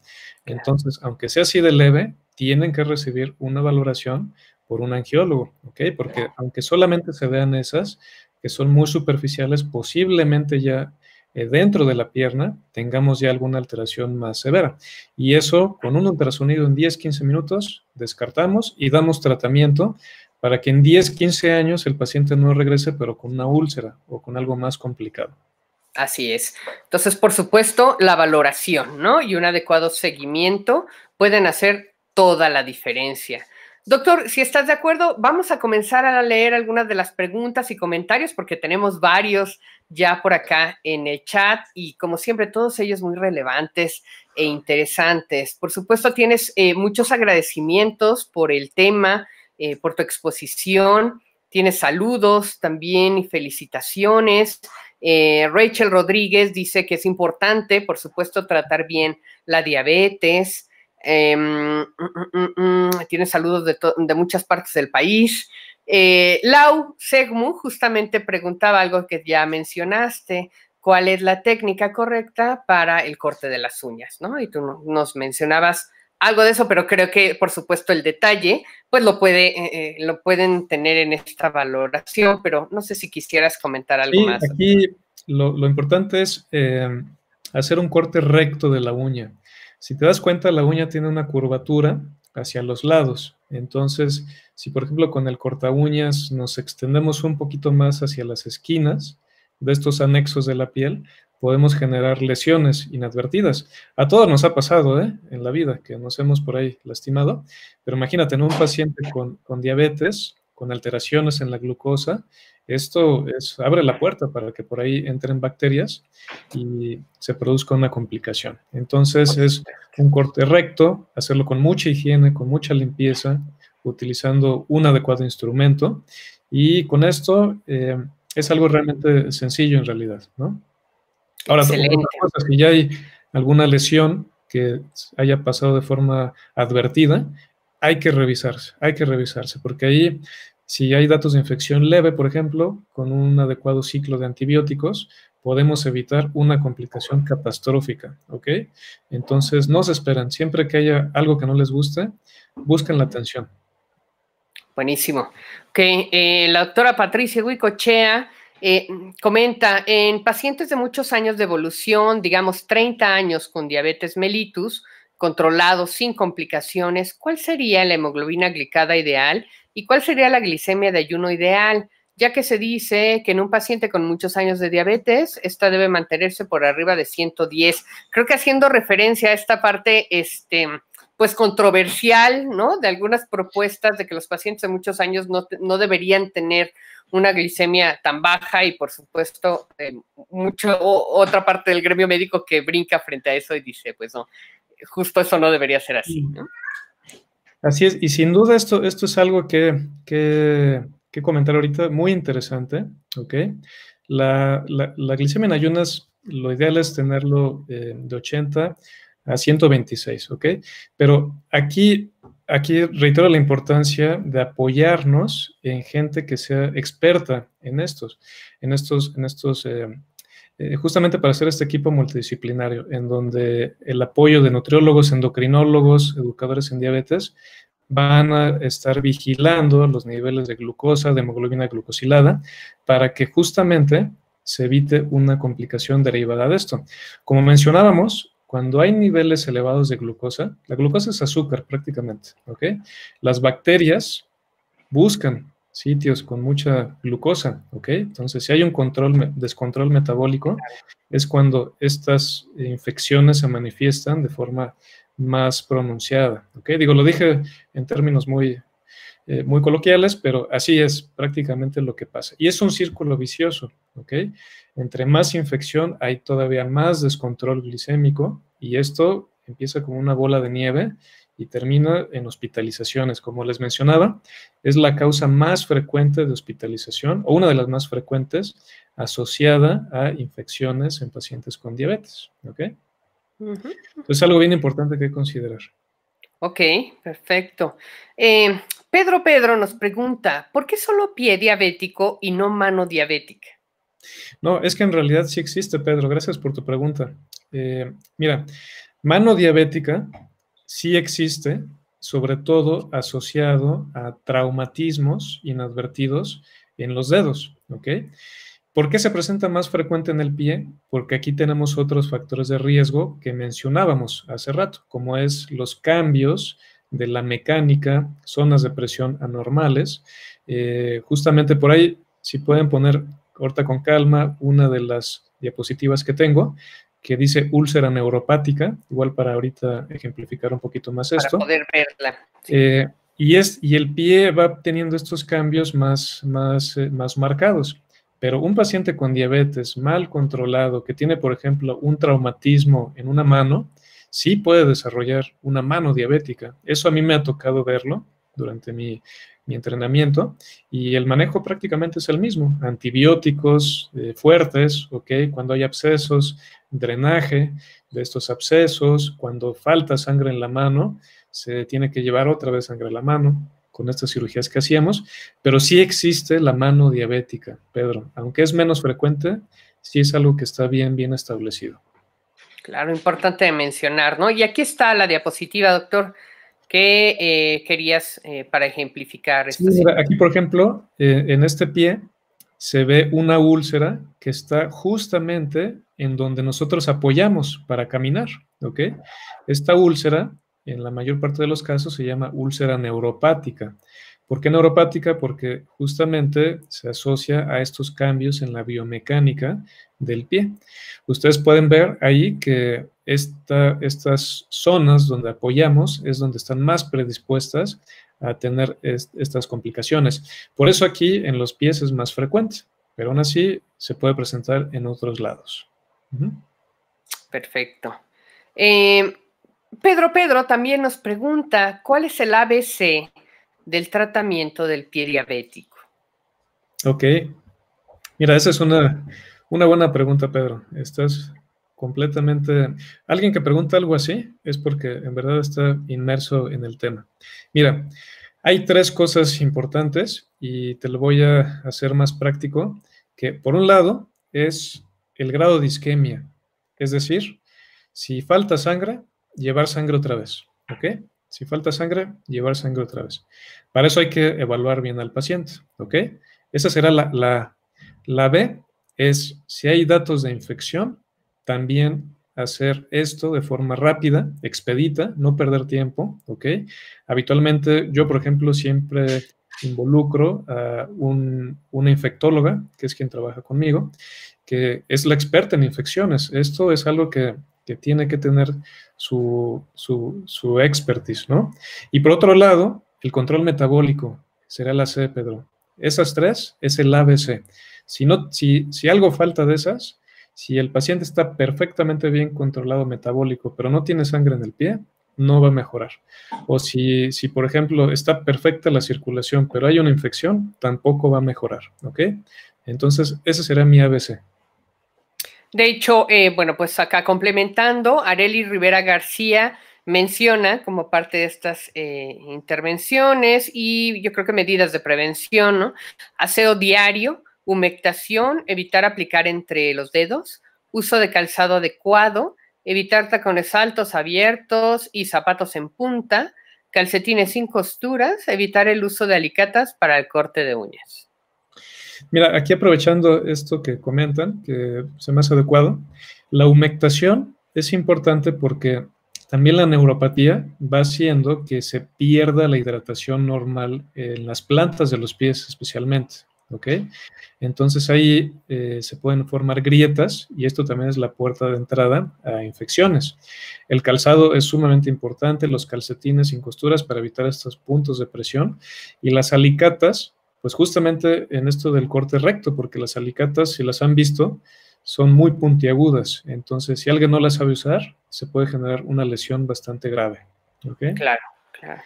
Entonces, aunque sea así de leve, tienen que recibir una valoración por un angiólogo, ¿ok? Porque aunque solamente se vean esas, que son muy superficiales, posiblemente ya eh, dentro de la pierna tengamos ya alguna alteración más severa. Y eso con un ultrasonido en 10-15 minutos descartamos y damos tratamiento para que en 10-15 años el paciente no regrese pero con una úlcera o con algo más complicado. Así es. Entonces, por supuesto, la valoración, ¿no? Y un adecuado seguimiento pueden hacer toda la diferencia. Doctor, si estás de acuerdo, vamos a comenzar a leer algunas de las preguntas y comentarios porque tenemos varios ya por acá en el chat y como siempre todos ellos muy relevantes e interesantes. Por supuesto, tienes eh, muchos agradecimientos por el tema, eh, por tu exposición, tienes saludos también y felicitaciones. Eh, Rachel Rodríguez dice que es importante, por supuesto, tratar bien la diabetes. Em, mm, mm, mm, tiene saludos de, muchas partes del país. Eh, Lau Segmu justamente preguntaba algo que ya mencionaste, cuál es la técnica correcta para el corte de las uñas, ¿no? Y tú nos mencionabas algo de eso, pero creo que, por supuesto, el detalle, pues lo, eh, eh, pueden tener en esta valoración, pero no sé si quisieras comentar algo más. Aquí lo, importante es eh, hacer un corte recto de la uña. Si te das cuenta, la uña tiene una curvatura hacia los lados. Entonces, si por ejemplo con el corta uñas nos extendemos un poquito más hacia las esquinas de estos anexos de la piel, podemos generar lesiones inadvertidas. A todos nos ha pasado ¿eh? en la vida que nos hemos por ahí lastimado, pero imagínate en un paciente con, con diabetes, con alteraciones en la glucosa, esto es, abre la puerta para que por ahí entren bacterias y se produzca una complicación. Entonces es un corte recto, hacerlo con mucha higiene, con mucha limpieza, utilizando un adecuado instrumento. Y con esto eh, es algo realmente sencillo en realidad, ¿no? Ahora, si ya hay alguna lesión que haya pasado de forma advertida, hay que revisarse, hay que revisarse, porque ahí si hay datos de infección leve, por ejemplo, con un adecuado ciclo de antibióticos, podemos evitar una complicación catastrófica, ¿ok? Entonces, no se esperan, siempre que haya algo que no les guste, busquen la atención. Buenísimo. Ok, eh, la doctora Patricia Huicochea eh, comenta, en pacientes de muchos años de evolución, digamos 30 años con diabetes mellitus, controlado, sin complicaciones, ¿cuál sería la hemoglobina glicada ideal y cuál sería la glicemia de ayuno ideal? Ya que se dice que en un paciente con muchos años de diabetes, esta debe mantenerse por arriba de 110. Creo que haciendo referencia a esta parte, este, pues controversial, ¿no? De algunas propuestas de que los pacientes de muchos años no, deberían tener una glicemia tan baja y por supuesto eh, mucho otra parte del gremio médico que brinca frente a eso y dice, pues no, justo eso no debería ser así. ¿no? Así es, y sin duda esto, esto es algo que, que, que comentar ahorita muy interesante, ¿ok? La, glicemia en ayunas, lo ideal es tenerlo eh, de 80 a 126, ¿ok? Pero aquí, aquí reitero la importancia de apoyarnos en gente que sea experta en estos, en estos, en estos eh, eh, justamente para hacer este equipo multidisciplinario, en donde el apoyo de nutriólogos, endocrinólogos, educadores en diabetes, van a estar vigilando los niveles de glucosa, de hemoglobina glucosilada, para que justamente se evite una complicación derivada de esto. Como mencionábamos, cuando hay niveles elevados de glucosa, la glucosa es azúcar prácticamente, ¿ok? Las bacterias buscan sitios con mucha glucosa, ¿ok? Entonces, si hay un control, descontrol metabólico, es cuando estas infecciones se manifiestan de forma más pronunciada, ¿ok? Digo, lo dije en términos muy, eh, muy coloquiales, pero así es prácticamente lo que pasa. Y es un círculo vicioso, ¿ok? Entre más infección hay todavía más descontrol glicémico y esto empieza como una bola de nieve y termina en hospitalizaciones, como les mencionaba, es la causa más frecuente de hospitalización o una de las más frecuentes asociada a infecciones en pacientes con diabetes. ¿Ok? Es algo bien importante que considerar. Ok, perfecto. Eh, Pedro Pedro nos pregunta, ¿por qué solo pie diabético y no mano diabética? No, es que en realidad sí existe, Pedro. Gracias por tu pregunta. Eh, mira, mano diabética sí existe, sobre todo asociado a traumatismos inadvertidos en los dedos, ¿ok? ¿Por qué se presenta más frecuente en el pie? Porque aquí tenemos otros factores de riesgo que mencionábamos hace rato, como es los cambios de la mecánica, zonas de presión anormales. Eh, justamente por ahí, si pueden poner corta con calma una de las diapositivas que tengo, que dice úlcera neuropática, igual para ahorita ejemplificar un poquito más esto. Para poder verla. Eh, y, es, y el pie va teniendo estos cambios más, más, eh, más marcados. Pero un paciente con diabetes mal controlado, que tiene, por ejemplo, un traumatismo en una mano, sí puede desarrollar una mano diabética. Eso a mí me ha tocado verlo durante mi, mi entrenamiento y el manejo prácticamente es el mismo. Antibióticos eh, fuertes, ¿ok? Cuando hay abscesos, drenaje de estos abscesos, cuando falta sangre en la mano, se tiene que llevar otra vez sangre a la mano con estas cirugías que hacíamos, pero sí existe la mano diabética, Pedro, aunque es menos frecuente, sí es algo que está bien, bien establecido. Claro, importante mencionar, ¿no? Y aquí está la diapositiva, doctor, que eh, querías eh, para ejemplificar. Sí, aquí, por ejemplo, eh, en este pie se ve una úlcera que está justamente en donde nosotros apoyamos para caminar, ¿ok? Esta úlcera, en la mayor parte de los casos, se llama úlcera neuropática. ¿Por qué neuropática? Porque justamente se asocia a estos cambios en la biomecánica del pie. Ustedes pueden ver ahí que estas zonas donde apoyamos es donde están más predispuestas a tener estas complicaciones. Por eso aquí en los pies es más frecuente, pero aún así se puede presentar en otros lados. Perfecto. Eh, Pedro Pedro también nos pregunta, ¿cuál es el ABC del tratamiento del pie diabético? Ok. Mira, esa es una, una buena pregunta, Pedro. Estás completamente. Alguien que pregunta algo así es porque en verdad está inmerso en el tema. Mira, hay tres cosas importantes y te lo voy a hacer más práctico, que por un lado es el grado de isquemia, es decir, si falta sangre, llevar sangre otra vez, ¿ok? Si falta sangre, llevar sangre otra vez. Para eso hay que evaluar bien al paciente, ¿ok? Esa será la, la, la B, es si hay datos de infección también hacer esto de forma rápida, expedita, no perder tiempo, ¿ok? Habitualmente yo, por ejemplo, siempre involucro a una infectóloga, que es quien trabaja conmigo, que es la experta en infecciones. Esto es algo que, tiene que tener su, expertise, ¿no? Y por otro lado, el control metabólico será la C, Pedro. Esas tres es el ABC. Si, no, si algo falta de esas, si el paciente está perfectamente bien controlado metabólico, pero no tiene sangre en el pie, no va a mejorar. O si, por ejemplo, está perfecta la circulación, pero hay una infección, tampoco va a mejorar, ¿ok? Entonces, ese será mi ABC. De hecho, eh, bueno, pues acá complementando, Areli Rivera García menciona como parte de estas eh, intervenciones y yo creo que medidas de prevención, ¿no? Aseo diario, humectación, evitar aplicar entre los dedos, uso de calzado adecuado, evitar tacones altos abiertos y zapatos en punta, calcetines sin costuras, evitar el uso de alicatas para el corte de uñas. Mira, aquí aprovechando esto que comentan, que se más adecuado, la humectación es importante porque también la neuropatía va haciendo que se pierda la hidratación normal en las plantas de los pies especialmente. ¿ok? Entonces ahí eh, se pueden formar grietas y esto también es la puerta de entrada a infecciones. El calzado es sumamente importante, los calcetines sin costuras para evitar estos puntos de presión y las alicatas, pues justamente en esto del corte recto, porque las alicatas, si las han visto, son muy puntiagudas. Entonces, si alguien no las sabe usar, se puede generar una lesión bastante grave. ¿okay? Claro, claro.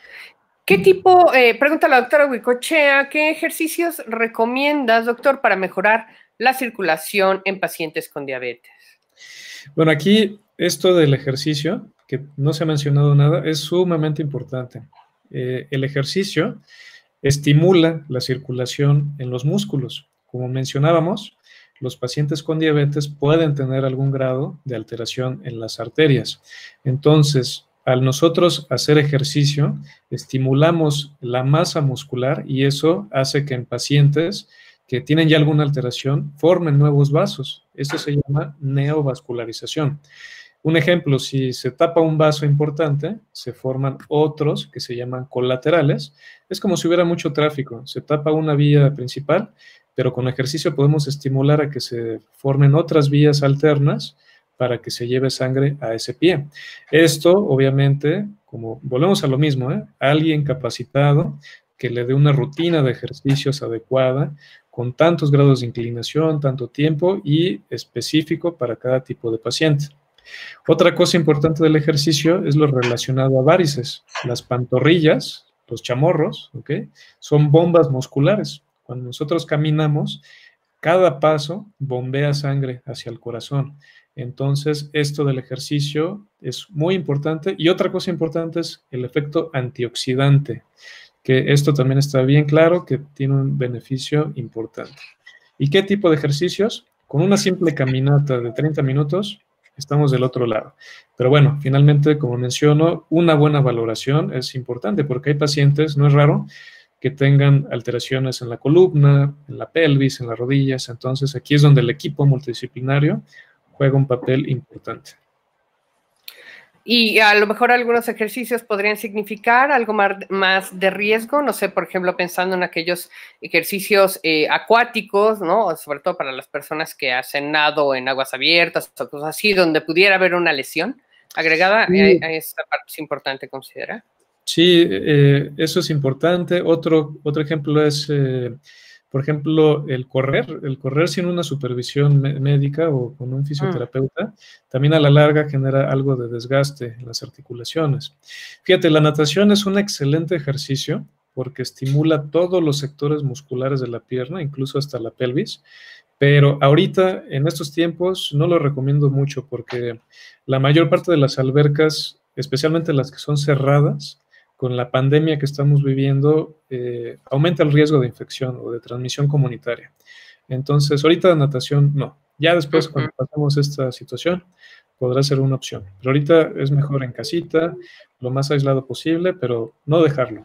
¿Qué tipo, eh, pregunta la doctora Huicochea, qué ejercicios recomiendas, doctor, para mejorar la circulación en pacientes con diabetes? Bueno, aquí esto del ejercicio, que no se ha mencionado nada, es sumamente importante. Eh, el ejercicio estimula la circulación en los músculos. Como mencionábamos, los pacientes con diabetes pueden tener algún grado de alteración en las arterias. Entonces, al nosotros hacer ejercicio, estimulamos la masa muscular y eso hace que en pacientes que tienen ya alguna alteración formen nuevos vasos. Esto se llama neovascularización. Un ejemplo, si se tapa un vaso importante, se forman otros que se llaman colaterales. Es como si hubiera mucho tráfico. Se tapa una vía principal, pero con ejercicio podemos estimular a que se formen otras vías alternas para que se lleve sangre a ese pie. Esto, obviamente, como volvemos a lo mismo, ¿eh? alguien capacitado que le dé una rutina de ejercicios adecuada, con tantos grados de inclinación, tanto tiempo y específico para cada tipo de paciente. Otra cosa importante del ejercicio es lo relacionado a varices. Las pantorrillas, los chamorros, ¿okay? son bombas musculares. Cuando nosotros caminamos, cada paso bombea sangre hacia el corazón. Entonces, esto del ejercicio es muy importante. Y otra cosa importante es el efecto antioxidante, que esto también está bien claro, que tiene un beneficio importante. ¿Y qué tipo de ejercicios? Con una simple caminata de 30 minutos, estamos del otro lado. Pero bueno, finalmente, como menciono, una buena valoración es importante porque hay pacientes, no es raro, que tengan alteraciones en la columna, en la pelvis, en las rodillas. Entonces, aquí es donde el equipo multidisciplinario juega un papel importante. Y a lo mejor algunos ejercicios podrían significar algo más de riesgo, no sé, por ejemplo, pensando en aquellos ejercicios eh, acuáticos, ¿no? Sobre todo para las personas que hacen nado en aguas abiertas o cosas así, donde pudiera haber una lesión agregada, eh, es importante considerar. Sí, eh, eso es importante. Otro, otro ejemplo es por ejemplo, el correr, el correr sin una supervisión médica o con un ah. fisioterapeuta, también a la larga genera algo de desgaste en las articulaciones. Fíjate, la natación es un excelente ejercicio porque estimula todos los sectores musculares de la pierna, incluso hasta la pelvis, pero ahorita, en estos tiempos, no lo recomiendo mucho porque la mayor parte de las albercas, especialmente las que son cerradas, con la pandemia que estamos viviendo, eh, aumenta el riesgo de infección o de transmisión comunitaria. Entonces, ahorita la natación no. Ya después, cuando pasemos esta situación, podrá ser una opción. Pero ahorita es mejor en casita, lo más aislado posible, pero no dejarlo.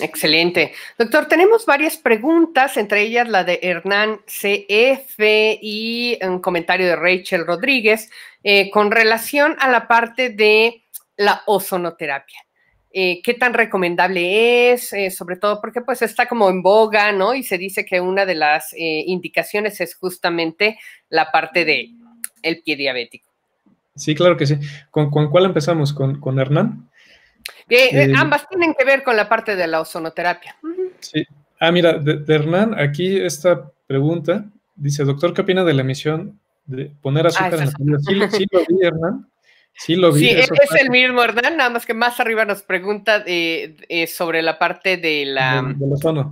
Excelente. Doctor, tenemos varias preguntas, entre ellas la de Hernán CF y un comentario de Rachel Rodríguez, eh, con relación a la parte de la ozonoterapia. Eh, qué tan recomendable es, eh, sobre todo porque pues está como en boga, ¿no? Y se dice que una de las eh, indicaciones es justamente la parte de pie diabético. Sí, claro que sí. ¿Con, con cuál empezamos? ¿Con, con Hernán? ambas tienen que ver con la parte de la ozonoterapia. Sí. Ah, mira, de, Hernán, aquí esta pregunta dice, doctor, ¿qué opina de la emisión de poner azúcar ah, en la comida? Sí, sí, lo vi, Hernán. Sí, lo vi. Sí, es el mismo Hernán, nada más que más arriba nos pregunta eh, eh, sobre la parte de la... De,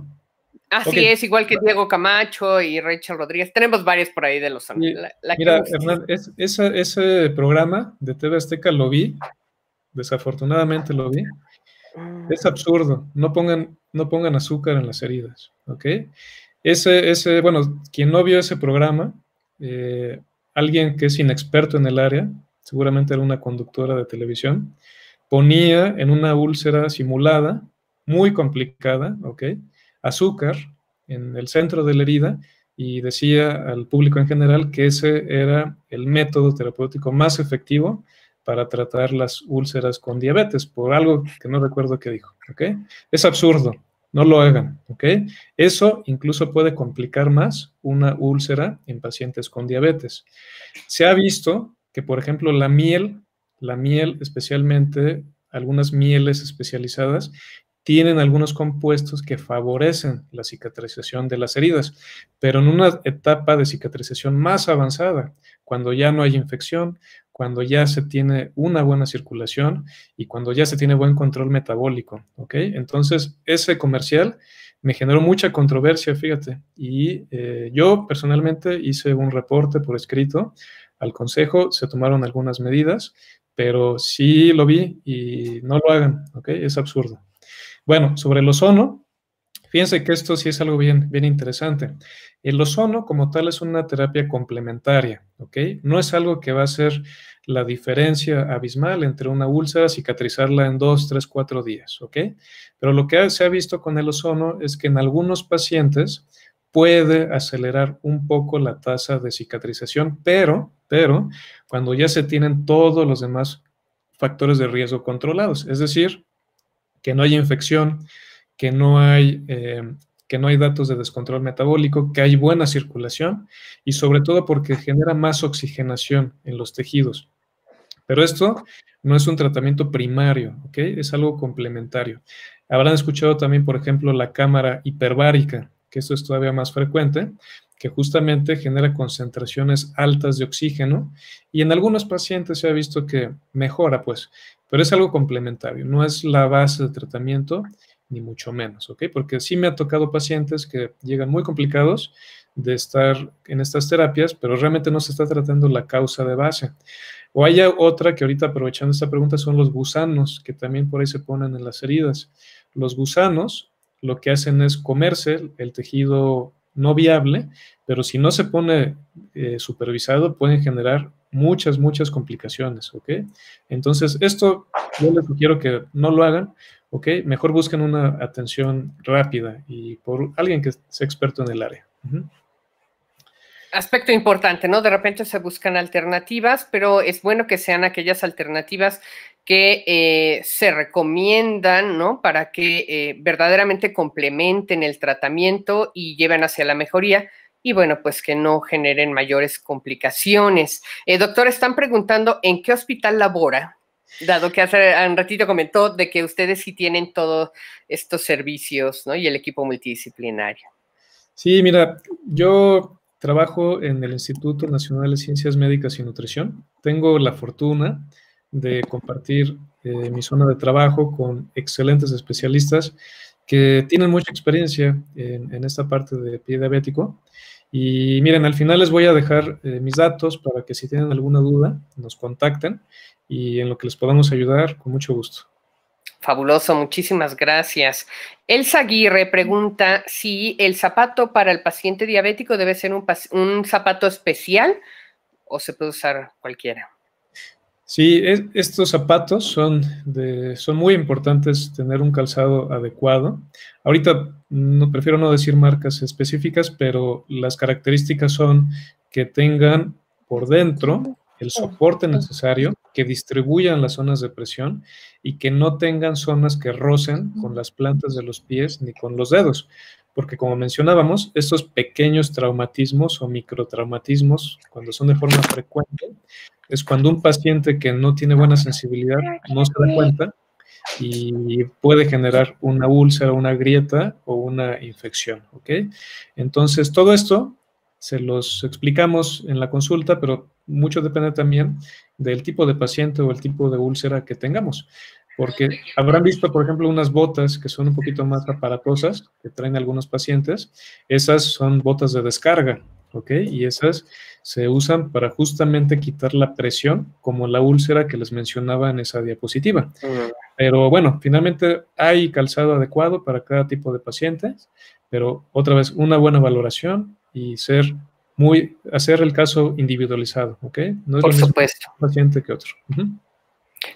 Así es, igual que Diego Camacho y Rachel Rodríguez. Tenemos varias por ahí de los La, mira, Hernán, ese programa de TV Azteca lo vi, desafortunadamente lo vi. Mm. Es absurdo, no pongan, no pongan azúcar en las heridas, ¿ok? Ese, ese, bueno, quien no vio ese programa, eh, alguien que es inexperto en el área, seguramente era una conductora de televisión, ponía en una úlcera simulada, muy complicada, ¿ok? Azúcar en el centro de la herida y decía al público en general que ese era el método terapéutico más efectivo para tratar las úlceras con diabetes, por algo que no recuerdo que dijo, ¿ok? Es absurdo, no lo hagan, ¿ok? Eso incluso puede complicar más una úlcera en pacientes con diabetes. Se ha visto que por ejemplo la miel, la miel especialmente, algunas mieles especializadas, tienen algunos compuestos que favorecen la cicatrización de las heridas, pero en una etapa de cicatrización más avanzada, cuando ya no hay infección, cuando ya se tiene una buena circulación y cuando ya se tiene buen control metabólico, okay Entonces, ese comercial me generó mucha controversia, fíjate, y eh, yo personalmente hice un reporte por escrito al Consejo, se tomaron algunas medidas, pero sí lo vi y no lo hagan, ¿ok? Es absurdo. Bueno, sobre el ozono, fíjense que esto sí es algo bien, bien interesante. El ozono como tal es una terapia complementaria, ¿ok? No es algo que va a ser la diferencia abismal entre una úlcera, cicatrizarla en dos, tres, cuatro días, ¿ok? Pero lo que se ha visto con el ozono es que en algunos pacientes puede acelerar un poco la tasa de cicatrización, pero pero cuando ya se tienen todos los demás factores de riesgo controlados, es decir, que no hay infección, que no hay, eh, que no hay datos de descontrol metabólico, que hay buena circulación y sobre todo porque genera más oxigenación en los tejidos. Pero esto no es un tratamiento primario, Es algo complementario. Habrán escuchado también, por ejemplo, la cámara hiperbárica, que esto es todavía más frecuente, que justamente genera concentraciones altas de oxígeno y en algunos pacientes se ha visto que mejora, pues, pero es algo complementario, no es la base de tratamiento ni mucho menos, ¿ok? Porque sí me ha tocado pacientes que llegan muy complicados de estar en estas terapias, pero realmente no se está tratando la causa de base. O hay otra que ahorita aprovechando esta pregunta son los gusanos, que también por ahí se ponen en las heridas. Los gusanos lo que hacen es comerse el tejido no viable, pero si no se pone eh, supervisado pueden generar muchas, muchas complicaciones, ¿ok? Entonces, esto yo les sugiero que no lo hagan, ¿ok? Mejor busquen una atención rápida y por alguien que sea experto en el área. Aspecto importante, ¿no? De repente se buscan alternativas, pero es bueno que sean aquellas alternativas que eh, se recomiendan, ¿no? Para que eh, verdaderamente complementen el tratamiento y lleven hacia la mejoría y bueno, pues que no generen mayores complicaciones. Eh, doctor, están preguntando en qué hospital labora, dado que hace un ratito comentó de que ustedes sí tienen todos estos servicios, ¿no? Y el equipo multidisciplinario. Sí, mira, yo trabajo en el Instituto Nacional de Ciencias Médicas y Nutrición. Tengo la fortuna de compartir eh, mi zona de trabajo con excelentes especialistas que tienen mucha experiencia en, esta parte de pie diabético. Y miren, al final les voy a dejar eh, mis datos para que si tienen alguna duda nos contacten y en lo que les podamos ayudar, con mucho gusto. Fabuloso, muchísimas gracias. Elsa Aguirre pregunta si el zapato para el paciente diabético debe ser un zapato especial o se puede usar cualquiera. Sí, estos zapatos son, de, son muy importantes tener un calzado adecuado. Ahorita prefiero no decir marcas específicas, pero las características son que tengan por dentro el soporte necesario, que distribuyan las zonas de presión y que no tengan zonas que rocen con las plantas de los pies ni con los dedos. Porque como mencionábamos, estos pequeños traumatismos o microtraumatismos, cuando son de forma frecuente, es cuando un paciente que no tiene buena sensibilidad no se da cuenta y puede generar una úlcera, una grieta o una infección, ¿ok? Entonces, todo esto se los explicamos en la consulta, pero mucho depende también del tipo de paciente o el tipo de úlcera que tengamos. Porque habrán visto, por ejemplo, unas botas que son un poquito más aparatosas, que traen algunos pacientes. Esas son botas de descarga, ¿ok? Y esas se usan para justamente quitar la presión, como la úlcera que les mencionaba en esa diapositiva. Pero bueno, finalmente hay calzado adecuado para cada tipo de pacientes, pero otra vez, una buena valoración y ser muy, hacer el caso individualizado, ¿ok? No es por supuesto. Un paciente que otro.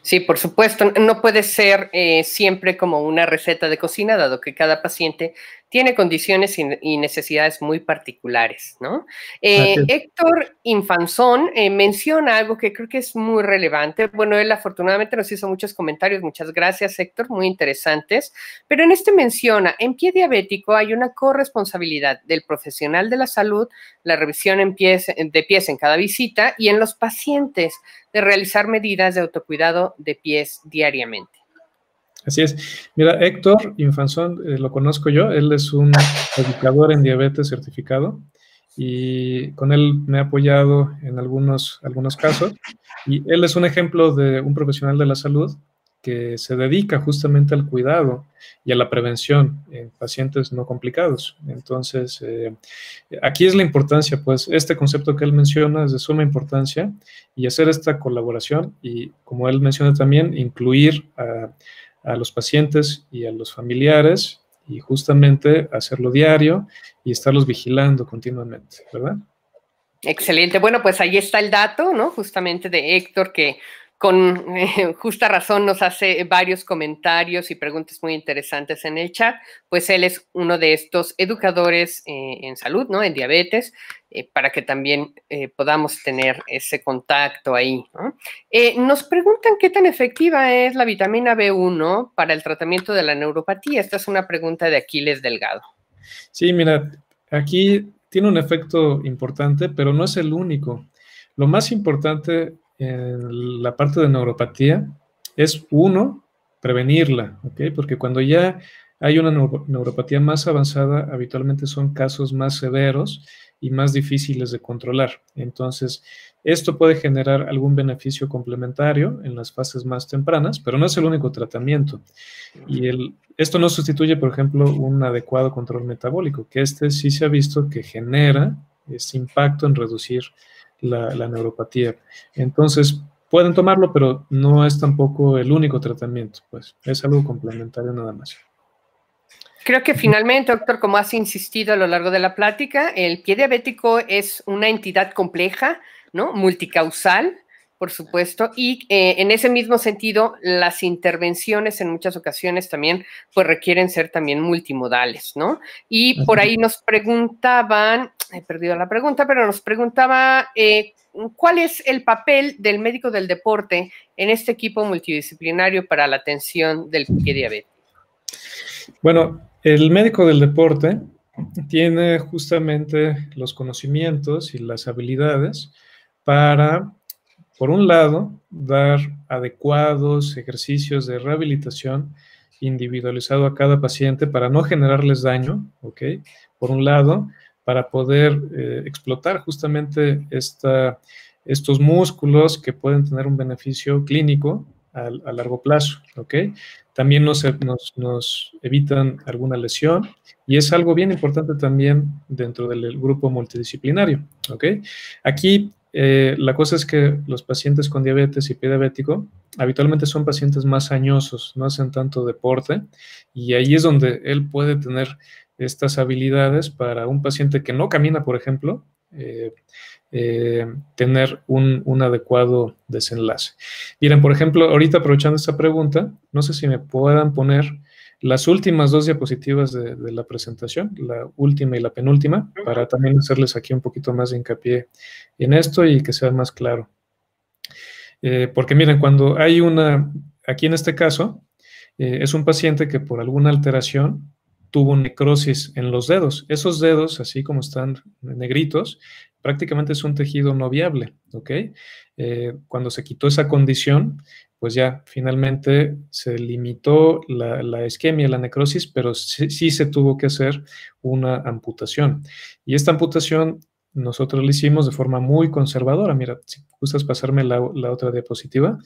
Sí, por supuesto. No puede ser eh, siempre como una receta de cocina, dado que cada paciente tiene condiciones y, necesidades muy particulares, ¿no? Eh, Héctor Infanzón eh, menciona algo que creo que es muy relevante. Bueno, él afortunadamente nos hizo muchos comentarios, muchas gracias Héctor, muy interesantes, pero en este menciona, en pie diabético hay una corresponsabilidad del profesional de la salud, la revisión en pies, de pies en cada visita y en los pacientes de realizar medidas de autocuidado de pies diariamente. Así es. Mira, Héctor Infanzón, eh, lo conozco yo, él es un educador en diabetes certificado y con él me ha apoyado en algunos, algunos casos. Y él es un ejemplo de un profesional de la salud que se dedica justamente al cuidado y a la prevención en pacientes no complicados. Entonces, eh, aquí es la importancia, pues este concepto que él menciona es de suma importancia y hacer esta colaboración y, como él menciona también, incluir a a los pacientes y a los familiares y justamente hacerlo diario y estarlos vigilando continuamente, ¿verdad? Excelente. Bueno, pues ahí está el dato, ¿no? Justamente de Héctor, que con eh, justa razón nos hace varios comentarios y preguntas muy interesantes en el chat, pues él es uno de estos educadores eh, en salud, ¿no? En diabetes, eh, para que también podamos tener ese contacto ahí, nos preguntan qué tan efectiva es la vitamina B1 para el tratamiento de la neuropatía. Esta es una pregunta de Aquiles Delgado. Sí, mira, aquí tiene un efecto importante, pero no es el único. Lo más importante en la parte de neuropatía es uno, prevenirla, ¿ok? Porque cuando ya hay una neuropatía más avanzada, habitualmente son casos más severos y más difíciles de controlar. Entonces, esto puede generar algún beneficio complementario en las fases más tempranas, pero no es el único tratamiento. Y el, esto no sustituye, por ejemplo, un adecuado control metabólico, que este sí se ha visto que genera ese impacto en reducir la, neuropatía. Entonces, pueden tomarlo, pero no es tampoco el único tratamiento, pues es algo complementario nada más. Creo que finalmente, doctor, como has insistido a lo largo de la plática, el pie diabético es una entidad compleja, ¿no? Multicausal, por supuesto, y eh, en ese mismo sentido, las intervenciones en muchas ocasiones también, pues requieren ser también multimodales, ¿no? Y por ahí nos preguntaban, he perdido la pregunta, pero nos preguntaba eh, cuál es el papel del médico del deporte en este equipo multidisciplinario para la atención del pie diabético. Bueno, el médico del deporte tiene justamente los conocimientos y las habilidades para por un lado, dar adecuados ejercicios de rehabilitación individualizado a cada paciente para no generarles daño, ¿ok? Por un lado, para poder eh, explotar justamente estos músculos que pueden tener un beneficio clínico a, largo plazo, ¿ok? También nos, nos, evitan alguna lesión y es algo bien importante también dentro del grupo multidisciplinario, ¿ok? Aquí eh, la cosa es que los pacientes con diabetes y diabético habitualmente son pacientes más añosos, no hacen tanto deporte y ahí es donde él puede tener estas habilidades para un paciente que no camina, por ejemplo, eh, eh, tener un, un, adecuado desenlace. Miren, por ejemplo, ahorita aprovechando esta pregunta, no sé si me puedan poner las últimas dos diapositivas de, la presentación, la última y la penúltima, para también hacerles aquí un poquito más de hincapié en esto y que sea más claro. Eh, porque miren, cuando hay una, aquí en este caso, eh, es un paciente que por alguna alteración tuvo necrosis en los dedos. Esos dedos, así como están negritos, prácticamente es un tejido no viable, ¿ok? Eh, cuando se quitó esa condición, pues ya finalmente se limitó la, la isquemia, la necrosis, pero sí, se tuvo que hacer una amputación. Y esta amputación nosotros la hicimos de forma muy conservadora. Mira, si gustas pasarme la, la otra diapositiva,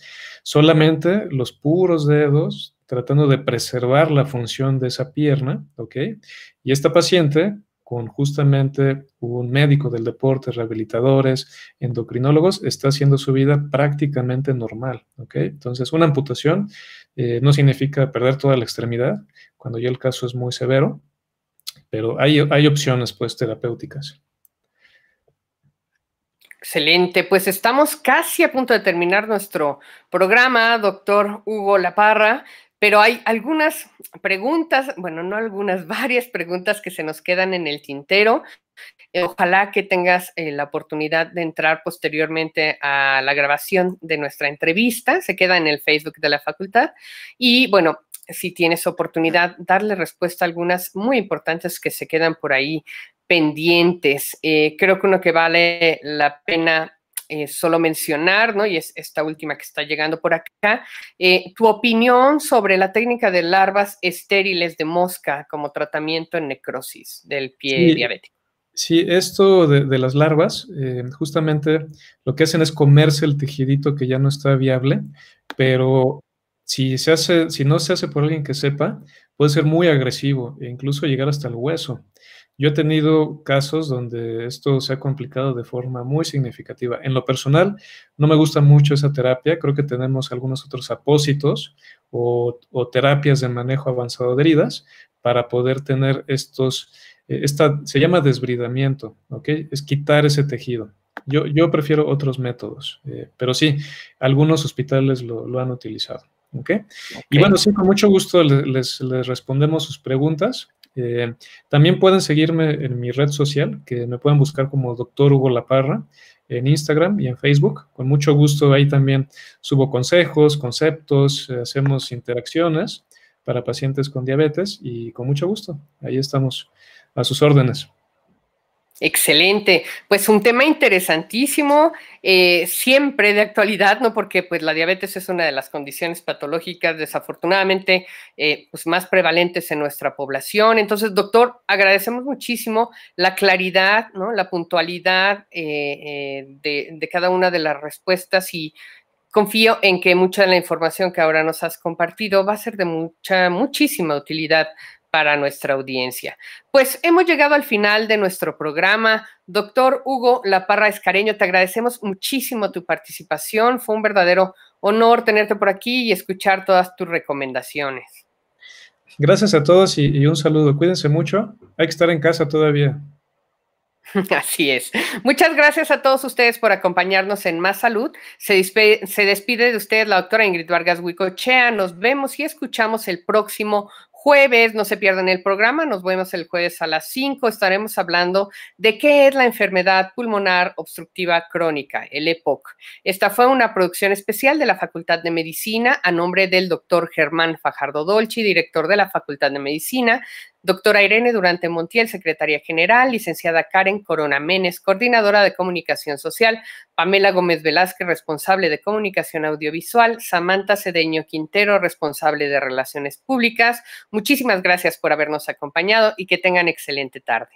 solamente los puros dedos tratando de preservar la función de esa pierna, ¿ok? Y esta paciente con justamente un médico del deporte, rehabilitadores, endocrinólogos, está haciendo su vida prácticamente normal. ¿okay? Entonces, una amputación eh, no significa perder toda la extremidad, cuando ya el caso es muy severo, pero hay, hay opciones pues terapéuticas. Excelente, pues estamos casi a punto de terminar nuestro programa, doctor Hugo Laparra. Pero hay algunas preguntas, bueno, no algunas, varias preguntas que se nos quedan en el tintero. Eh, ojalá que tengas eh, la oportunidad de entrar posteriormente a la grabación de nuestra entrevista. Se queda en el Facebook de la facultad. Y bueno, si tienes oportunidad, darle respuesta a algunas muy importantes que se quedan por ahí pendientes. Eh, creo que uno que vale la pena eh, solo mencionar, ¿no? Y es esta última que está llegando por acá. Eh, tu opinión sobre la técnica de larvas estériles de mosca como tratamiento en necrosis del pie diabético. Sí, esto de, las larvas, eh, justamente lo que hacen es comerse el tejidito que ya no está viable, pero si, se hace, si no se hace por alguien que sepa, puede ser muy agresivo e incluso llegar hasta el hueso. Yo he tenido casos donde esto se ha complicado de forma muy significativa. En lo personal, no me gusta mucho esa terapia. Creo que tenemos algunos otros apósitos o, terapias de manejo avanzado de heridas para poder tener estos, eh, esta, se llama desbridamiento, ¿ok? Es quitar ese tejido. Yo, yo prefiero otros métodos, eh, pero sí, algunos hospitales lo, han utilizado. ¿ok? Y bueno, sí, con mucho gusto les respondemos sus preguntas. Eh, también pueden seguirme en mi red social, que me pueden buscar como Doctor Hugo Laparra en Instagram y en Facebook. Con mucho gusto ahí también subo consejos, conceptos, eh, hacemos interacciones para pacientes con diabetes y con mucho gusto. Ahí estamos a sus órdenes. Excelente, pues un tema interesantísimo, eh, siempre de actualidad, ¿no? Porque pues la diabetes es una de las condiciones patológicas desafortunadamente eh, pues, más prevalentes en nuestra población. Entonces, doctor, agradecemos muchísimo la claridad, ¿no? La puntualidad eh, de, de cada una de las respuestas y confío en que mucha de la información que ahora nos has compartido va a ser de mucha, muchísima utilidad para nuestra audiencia. Pues hemos llegado al final de nuestro programa. Doctor Hugo Laparra Escareño, te agradecemos muchísimo tu participación. Fue un verdadero honor tenerte por aquí y escuchar todas tus recomendaciones. Gracias a todos y, un saludo. Cuídense mucho. Hay que estar en casa todavía. Así es. Muchas gracias a todos ustedes por acompañarnos en Más Salud. Se despide, se despide de ustedes la doctora Ingrid Vargas Huicochea. Nos vemos y escuchamos el próximo jueves, no se pierdan el programa, nos vemos el jueves a las 5, estaremos hablando de qué es la enfermedad pulmonar obstructiva crónica, el EPOC. Esta fue una producción especial de la Facultad de Medicina a nombre del doctor Germán Fajardo Dolci, director de la Facultad de Medicina, Doctora Irene Durante Montiel, secretaria general, licenciada Karen Corona Menes, coordinadora de comunicación social, Pamela Gómez Velázquez, responsable de comunicación audiovisual, Samantha Cedeño Quintero, responsable de relaciones públicas. Muchísimas gracias por habernos acompañado y que tengan excelente tarde.